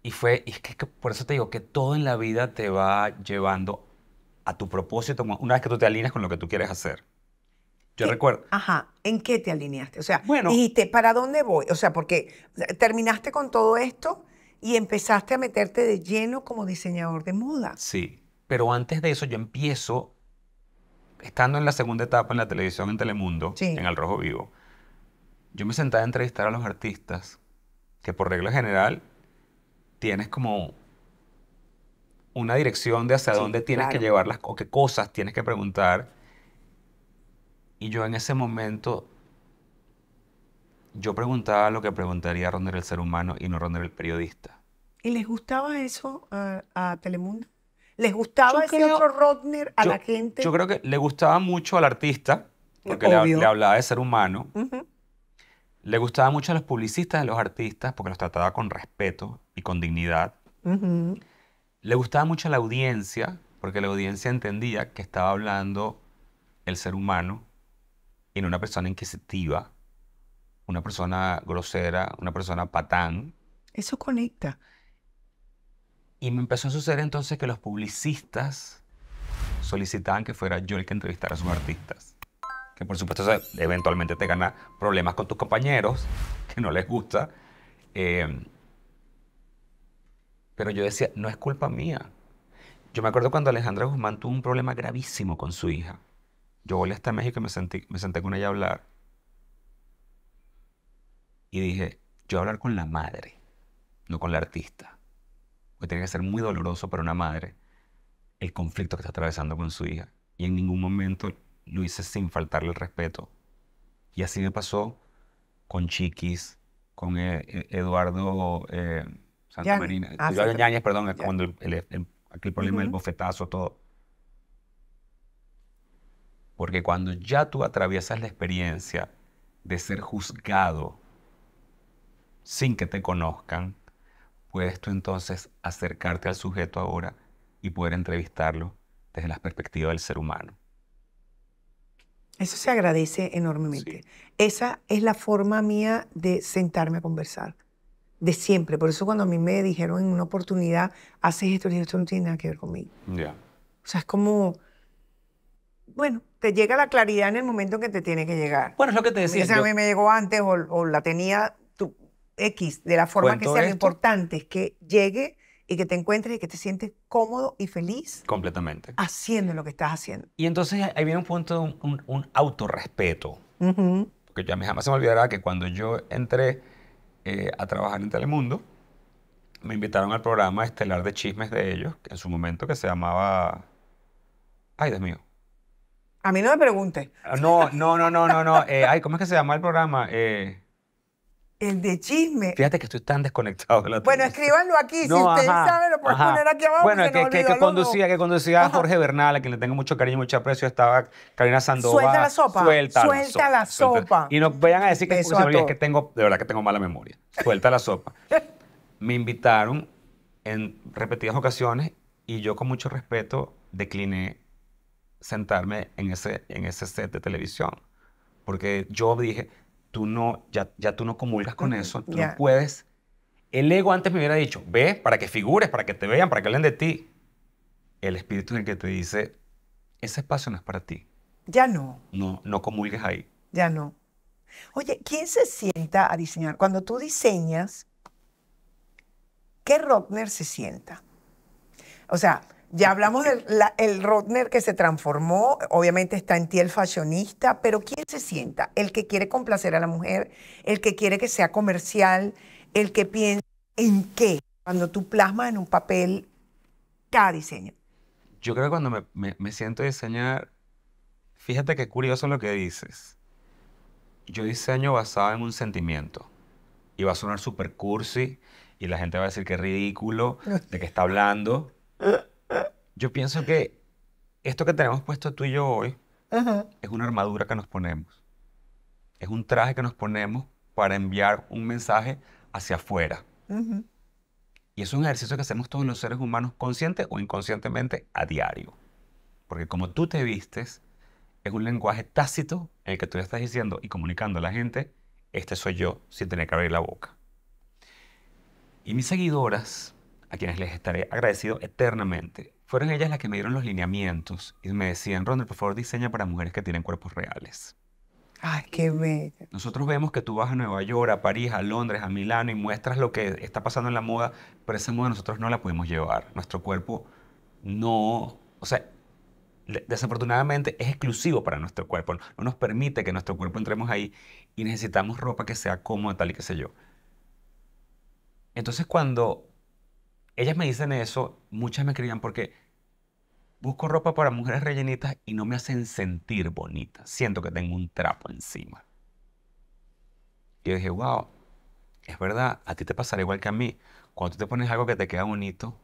y fue, y es que, por eso te digo que todo en la vida te va llevando a tu propósito una vez que tú te alineas con lo que tú quieres hacer. Yo recuerdo. Ajá, ¿en qué te alineaste? O sea, bueno, dijiste, ¿para dónde voy? O sea, porque terminaste con todo esto y empezaste a meterte de lleno como diseñador de moda. Sí, pero antes de eso yo empiezo, estando en la segunda etapa en la televisión, en Telemundo, en El Rojo Vivo, yo me sentaba a entrevistar a los artistas que por regla general tienes como una dirección de hacia dónde tienes que llevar o qué cosas tienes que preguntar. Y yo en ese momento, yo preguntaba lo que preguntaría Rodner el ser humano y no Rodner el periodista. ¿Y les gustaba eso a, Telemundo? ¿Les gustaba ese otro Rodner a la gente? Yo creo que le gustaba mucho al artista, porque le, hablaba de ser humano. Le gustaba mucho a los publicistas, a los artistas, porque los trataba con respeto y con dignidad. Le gustaba mucho a la audiencia, porque la audiencia entendía que estaba hablando el ser humano en una persona inquisitiva, una persona grosera, una persona patán. Eso conecta. Y me empezó a suceder entonces que los publicistas solicitaban que fuera yo el que entrevistara a sus artistas que por supuesto eventualmente te gana problemas con tus compañeros, que no les gusta. Eh, pero yo decía, no es culpa mía. Yo me acuerdo cuando Alejandra Guzmán tuvo un problema gravísimo con su hija. Yo volé hasta México y me, sentí, me senté con ella a hablar. Y dije, yo voy a hablar con la madre, no con la artista. Porque tiene que ser muy doloroso para una madre el conflicto que está atravesando con su hija. Y en ningún momento lo hice sin faltarle el respeto. Y así me pasó con Chiquis, con eh, eh, Eduardo eh, Santa Marina. Ah, Eduardo perdón, cuando el, aquel problema del bofetazo, todo. Porque cuando ya tú atraviesas la experiencia de ser juzgado sin que te conozcan, puedes tú entonces acercarte al sujeto ahora y poder entrevistarlo desde la perspectiva del ser humano. Eso se agradece enormemente. Esa es la forma mía de sentarme a conversar, de siempre. Por eso cuando a mí me dijeron en una oportunidad, haces esto, y esto no tiene nada que ver conmigo. Ya. O sea, es como, bueno, te llega la claridad en el momento en que te tiene que llegar. Bueno, es lo que te decía. Esa a mí me llegó antes o, la tenía tu X, de la forma que sea. Lo importante es que llegue y que te encuentres y que te sientes cómodo y feliz. Completamente. Haciendo lo que estás haciendo. Y entonces ahí viene un punto, un, un, autorrespeto. Porque ya jamás se me olvidará que cuando yo entré eh, a trabajar en Telemundo, me invitaron al programa estelar de chismes de ellos, que en su momento que se llamaba... Ay, Dios mío. A mí no me pregunte. Ah, no, no, no, no, no, no. Eh, ay, ¿cómo es que se llama el programa? Eh... El de chisme. Fíjate que estoy tan desconectado de la Bueno, escríbanlo aquí. si ustedes saben, lo pueden poner aquí abajo. Bueno, que, que, que, conducía, que conducía Jorge Bernal, a quien le tengo mucho cariño y mucho aprecio, estaba Karina Sandoval. Suelta la sopa. Suelta, la, sopa. Y no vayan a decir que es que tengo, de verdad que tengo mala memoria. Suelta la sopa. Me invitaron en repetidas ocasiones y yo con mucho respeto decliné sentarme en ese, en ese set de televisión. Porque yo dije, tú no, ya, ya tú no comulgas con eso, tú no puedes. El ego antes me hubiera dicho, ve para que figures, para que te vean, para que hablen de ti. El espíritu en el que te dice, ese espacio no es para ti. Ya no. No, no comulgues ahí. Ya no. Oye, ¿quién se sienta a diseñar? Cuando tú diseñas, ¿qué Rockner se sienta? O sea, ya hablamos del el Rodner que se transformó, obviamente está en ti el fashionista, pero ¿quién se sienta? El que quiere complacer a la mujer, el que quiere que sea comercial, el que piensa en qué, cuando tú plasmas en un papel cada diseño. Yo creo que cuando me, siento a diseñar, fíjate qué curioso lo que dices. Yo diseño basado en un sentimiento. Y va a sonar super cursi, y la gente va a decir que es ridículo, de que está hablando. Yo pienso que esto que tenemos puesto tú y yo hoy es una armadura que nos ponemos. Es un traje que nos ponemos para enviar un mensaje hacia afuera. Y es un ejercicio que hacemos todos los seres humanos, consciente o inconscientemente, a diario. Porque como tú te vistes, es un lenguaje tácito en el que tú ya estás diciendo y comunicando a la gente, este soy yo, sin tener que abrir la boca. Y mis seguidoras a quienes les estaré agradecido eternamente. Fueron ellas las que me dieron los lineamientos y me decían, Ronald, por favor diseña para mujeres que tienen cuerpos reales. Ay, qué bello. Nosotros vemos que tú vas a Nueva York, a París, a Londres, a Milano y muestras lo que está pasando en la moda, pero esa moda nosotros no la podemos llevar. Nuestro cuerpo no, o sea, desafortunadamente es exclusivo para nuestro cuerpo. No nos permite que nuestro cuerpo entremos ahí y necesitamos ropa que sea cómoda, tal y qué sé yo. Entonces cuando ellas me dicen eso, muchas me escribían porque busco ropa para mujeres rellenitas y no me hacen sentir bonita. Siento que tengo un trapo encima. Y yo dije, wow, es verdad, a ti te pasará igual que a mí. Cuando tú te pones algo que te queda bonito,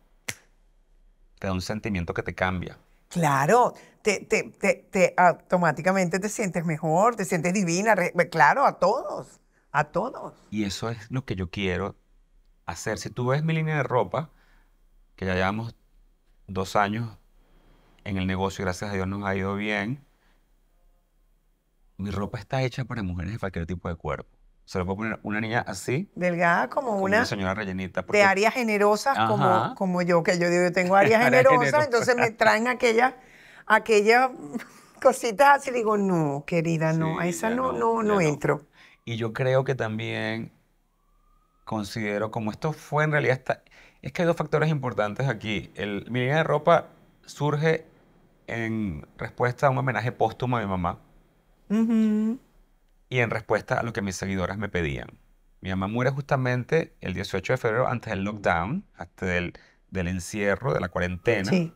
te da un sentimiento que te cambia. Claro, te, te, te, automáticamente te sientes mejor, te sientes divina, claro, a todos, a todos. Y eso es lo que yo quiero hacer. Si tú ves mi línea de ropa, que ya llevamos dos años en el negocio gracias a Dios nos ha ido bien. Mi ropa está hecha para mujeres de cualquier tipo de cuerpo. Se lo puedo poner una niña así. Delgada como, una. una. señora rellenita. De áreas generosas como, como yo, que yo digo, yo tengo áreas generosas, entonces me traen aquella, aquella cositas así. Digo, no, querida, no, a esa no, no, no, entro. Y yo creo que también considero, como esto fue en realidad, esta, es que hay dos factores importantes aquí. El, mi línea de ropa surge en respuesta a un homenaje póstumo a mi mamá y en respuesta a lo que mis seguidoras me pedían. Mi mamá muere justamente el 18 de febrero antes del lockdown, antes del, encierro, de la cuarentena. Sí.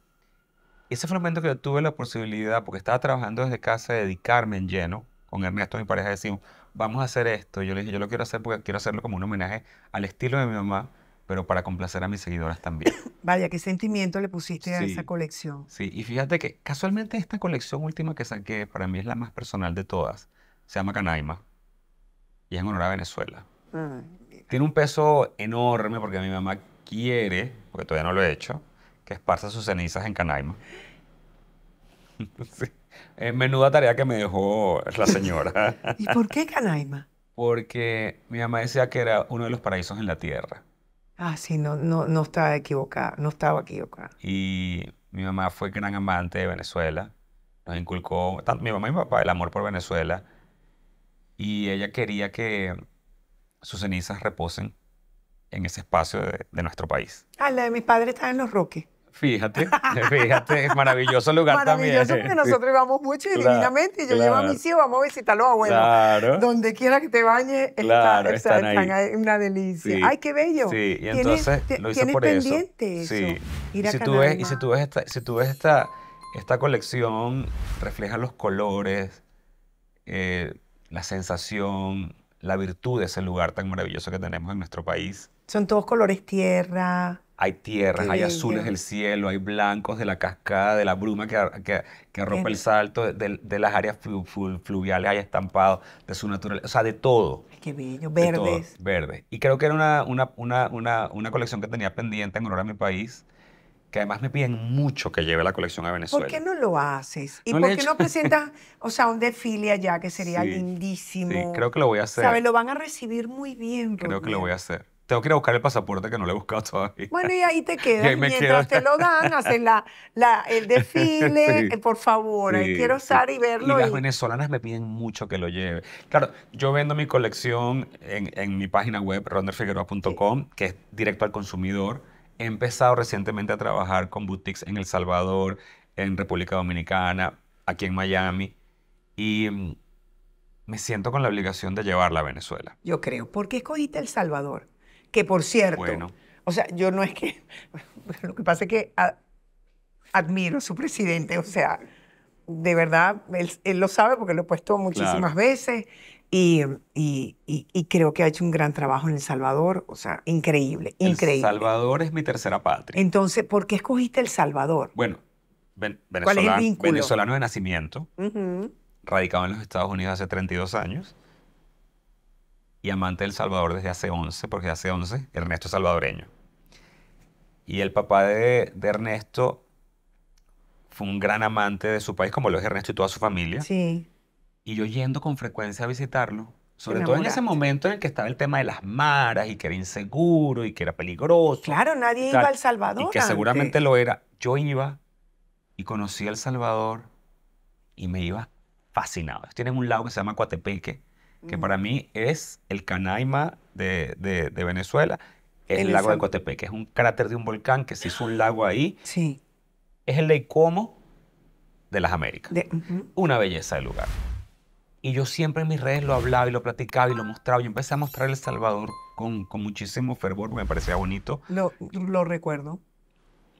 ese fue el momento que yo tuve la posibilidad, porque estaba trabajando desde casa, de dedicarme en lleno. Con Ernesto, mi pareja, decimos, vamos a hacer esto. Yo le dije, yo lo quiero hacer porque quiero hacerlo como un homenaje al estilo de mi mamá pero para complacer a mis seguidoras también. Vaya, qué sentimiento le pusiste a esa colección. Sí, y fíjate que casualmente esta colección última que saqué, para mí es la más personal de todas, se llama Canaima, y es en honor a Venezuela. Ah. Tiene un peso enorme porque mi mamá quiere, porque todavía no lo he hecho, que esparza sus cenizas en Canaima. Es menuda tarea que me dejó la señora. ¿Y por qué Canaima? Porque mi mamá decía que era uno de los paraísos en la tierra ah, sí, no, no, estaba equivocada, no estaba equivocada. Y mi mamá fue gran amante de Venezuela, nos inculcó, tanto mi mamá y mi papá, el amor por Venezuela, y ella quería que sus cenizas reposen en ese espacio de, de nuestro país. Ah, la de mis padres está en los Roques. Fíjate, fíjate, es maravilloso lugar también. Maravilloso porque nosotros vamos mucho y divinamente, y yo llevo a mis hijos, vamos a visitarlo. a abuelo. Claro. Donde quiera que te bañes, claro, está, ahí. una delicia. Ay, qué bello. Sí, y entonces lo hice por eso. pendiente eso. Sí. y si tú ves, esta, si tú ves esta, esta colección, refleja los colores, eh, la sensación, la virtud de ese lugar tan maravilloso que tenemos en nuestro país. Son todos colores tierra hay tierras, hay azules del cielo, hay blancos de la cascada, de la bruma que, que, el salto, de, las áreas fluviales, hay estampados, de su naturaleza, o sea, de todo. Qué bello, verdes. verdes. Y creo que era una, colección que tenía pendiente en honor a mi país que además me piden mucho que lleve la colección a Venezuela. ¿Por qué no lo haces? ¿Y por qué no presentas, o sea, un desfile allá que sería lindísimo? Sí, creo que lo voy a hacer. ¿Sabes? Lo van a recibir muy bien. Creo que lo voy a hacer tengo que ir a buscar el pasaporte que no lo he buscado todavía. Bueno, y ahí te quedas. Mientras te lo dan, haces el desfile, eh, por favor, eh, quiero estar y verlo. Y las venezolanas me piden mucho que lo lleve. Claro, yo vendo mi colección en, en mi página web, ronderfigueroa.com, que es directo al consumidor. He empezado recientemente a trabajar con boutiques en El Salvador, en República Dominicana, aquí en Miami. Y mm, me siento con la obligación de llevarla a Venezuela. Yo creo. ¿Por qué escogiste El Salvador? que por cierto, o sea, yo no es que, lo que pasa es que admiro a su presidente, o sea, de verdad, él, lo sabe porque lo he puesto muchísimas veces y, creo que ha hecho un gran trabajo en El Salvador, o sea, increíble, increíble. El Salvador es mi tercera patria. Entonces, ¿por qué escogiste El Salvador? Bueno, venezolano, de nacimiento, radicado en los Estados Unidos hace 32 años y amante del Salvador desde hace 11, porque hace 11 Ernesto es salvadoreño. Y el papá de, Ernesto fue un gran amante de su país, como lo es Ernesto y toda su familia. Sí. Y yo yendo con frecuencia a visitarlo, sobre todo en ese momento en el que estaba el tema de las maras y que era inseguro y que era peligroso. Claro, nadie iba al Salvador. Y que seguramente lo era. Yo iba y conocí El Salvador y me iba fascinado. Tienen un lago que se llama Coatepeque, que para mí es el Canaima de, de, Venezuela, es el, lago de Cotepec, que es un cráter de un volcán que se hizo un lago ahí. Sí. Es el Leicomo de las Américas. Una belleza de lugar. Y yo siempre en mis redes lo hablaba y lo platicaba y lo mostraba. Yo empecé a mostrar El Salvador con, con muchísimo fervor, me parecía bonito. Lo, lo recuerdo.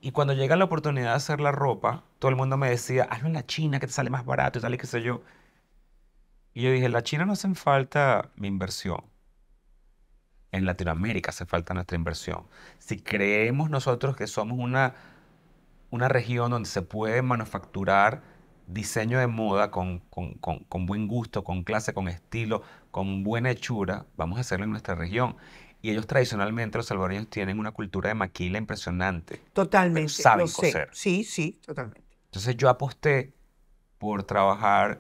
Y cuando llega la oportunidad de hacer la ropa, todo el mundo me decía, hazlo en la China, que te sale más barato y tal y qué sé yo. Y yo dije, la China no hace falta mi inversión. En Latinoamérica hace falta nuestra inversión. Si creemos nosotros que somos una, una región donde se puede manufacturar diseño de moda con, con, con, con buen gusto, con clase, con estilo, con buena hechura, vamos a hacerlo en nuestra región. Y ellos tradicionalmente, los salvadoreños, tienen una cultura de maquila impresionante. Totalmente. Saben coser. Sí, sí, totalmente. Entonces yo aposté por trabajar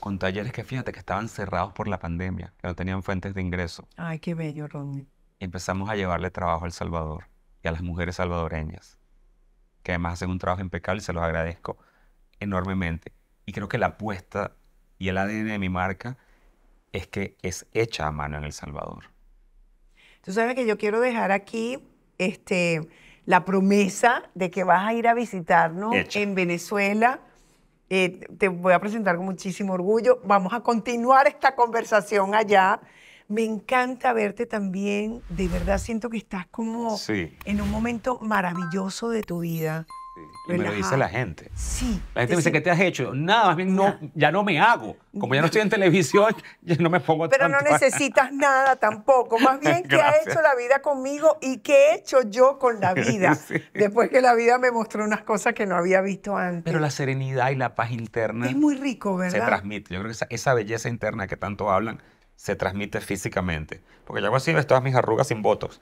con talleres que fíjate que estaban cerrados por la pandemia, que no tenían fuentes de ingreso. Ay, qué bello, Rodney. Empezamos a llevarle trabajo al Salvador y a las mujeres salvadoreñas, que además hacen un trabajo impecable y se los agradezco enormemente. Y creo que la apuesta y el ADN de mi marca es que es hecha a mano en El Salvador. Tú sabes que yo quiero dejar aquí este, la promesa de que vas a ir a visitarnos en Venezuela eh, te voy a presentar con muchísimo orgullo. Vamos a continuar esta conversación allá. Me encanta verte también. De verdad siento que estás como en un momento maravilloso de tu vida. Y me lo dice la gente. Sí. La gente me dice, ¿qué te has hecho? Nada, más bien no, ya no me hago. Como ya no estoy en televisión, ya no me pongo Pero no necesitas nada tampoco. Más bien, ¿qué ha hecho la vida conmigo y qué he hecho yo con la vida? Después que la vida me mostró unas cosas que no había visto antes. Pero la serenidad y la paz interna. Es muy rico, ¿verdad? Se transmite. Yo creo que esa, belleza interna que tanto hablan se transmite físicamente. Porque yo hago así, ves todas mis arrugas sin botox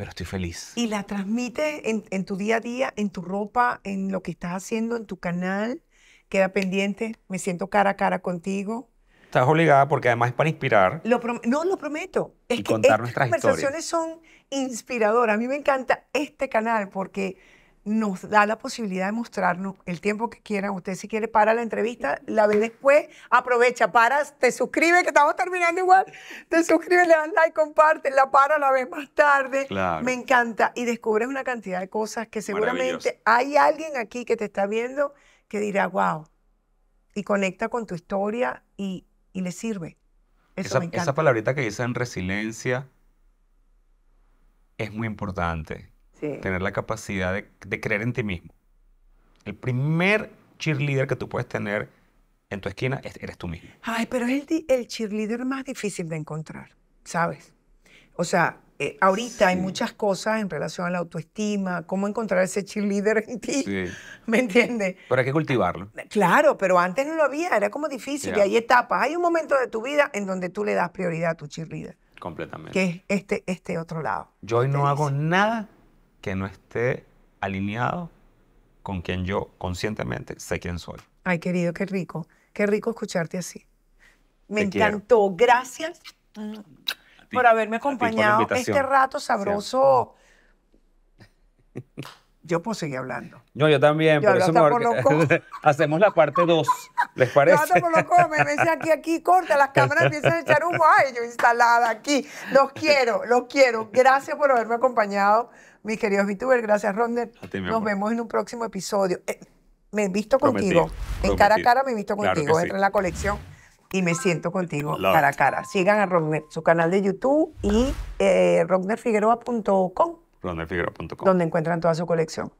pero estoy feliz. ¿Y la transmites en, tu día a día, en tu ropa, en lo que estás haciendo, en tu canal? ¿Queda pendiente? ¿Me siento cara a cara contigo? Estás obligada porque además es para inspirar. no, lo prometo. Es y que contar nuestras conversaciones son inspiradoras. A mí me encanta este canal porque nos da la posibilidad de mostrarnos el tiempo que quieran. Usted si quiere para la entrevista, la ve después, aprovecha, para, te suscribe, que estamos terminando igual, te suscribe, le das like, comparte, la para, la ves más tarde. Me encanta. Y descubres una cantidad de cosas que seguramente hay alguien aquí que te está viendo que dirá, wow, y conecta con tu historia y, le sirve. esa, Esa palabrita que dice en resiliencia es muy importante Tener la capacidad de, creer en ti mismo. El primer cheerleader que tú puedes tener en tu esquina eres tú mismo. Ay, pero es el, cheerleader más difícil de encontrar, ¿sabes? O sea, eh, ahorita hay muchas cosas en relación a la autoestima, cómo encontrar ese cheerleader en ti, sí. ¿me entiendes? Pero hay que cultivarlo. Ah, claro, pero antes no lo había, era como difícil, y hay etapas, hay un momento de tu vida en donde tú le das prioridad a tu cheerleader. Completamente. Que es este, este otro lado. Yo hoy no hago nada que no esté alineado con quien yo conscientemente sé quién soy. Ay, querido, qué rico. Qué rico escucharte así. Me encantó. Gracias por haberme acompañado este rato sabroso. Yo puedo seguir hablando. yo también. eso hacemos la parte 2. ¿Les parece? me ves aquí, aquí, corta, las cámaras empiezan a echar humo. Ay, yo instalada aquí. Los quiero, los quiero. Gracias por haberme acompañado. Mis queridos VTubers, gracias, Ronder. Nos vemos en un próximo episodio. Eh, me he visto contigo. En cara a cara me he visto contigo. Claro en la colección y me siento contigo cara a cara. Sigan a Rodner, su canal de YouTube y eh, ronnerfigueroa.com Donde encuentran toda su colección.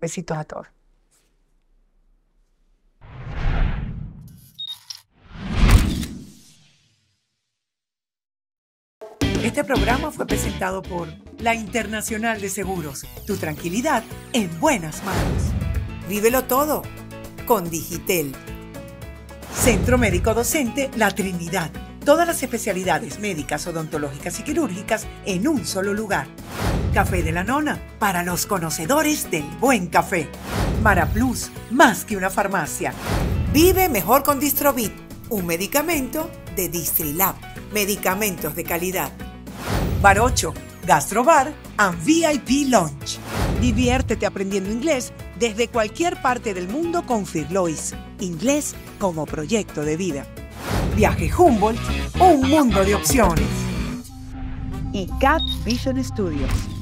Besitos a todos. Este programa fue presentado por la Internacional de Seguros. Tu tranquilidad en buenas manos. Vívelo todo con Digitel. Centro Médico Docente La Trinidad. Todas las especialidades médicas, odontológicas y quirúrgicas en un solo lugar. Café de la Nona, para los conocedores del buen café. Maraplus, más que una farmacia. Vive mejor con Distrobit, un medicamento de Distrilab. Medicamentos de calidad. Bar 8, Gastrobar and VIP Lounge. Diviértete aprendiendo inglés desde cualquier parte del mundo con Firlois. Inglés como proyecto de vida. Viaje Humboldt, un mundo de opciones. Y Cat Vision Studios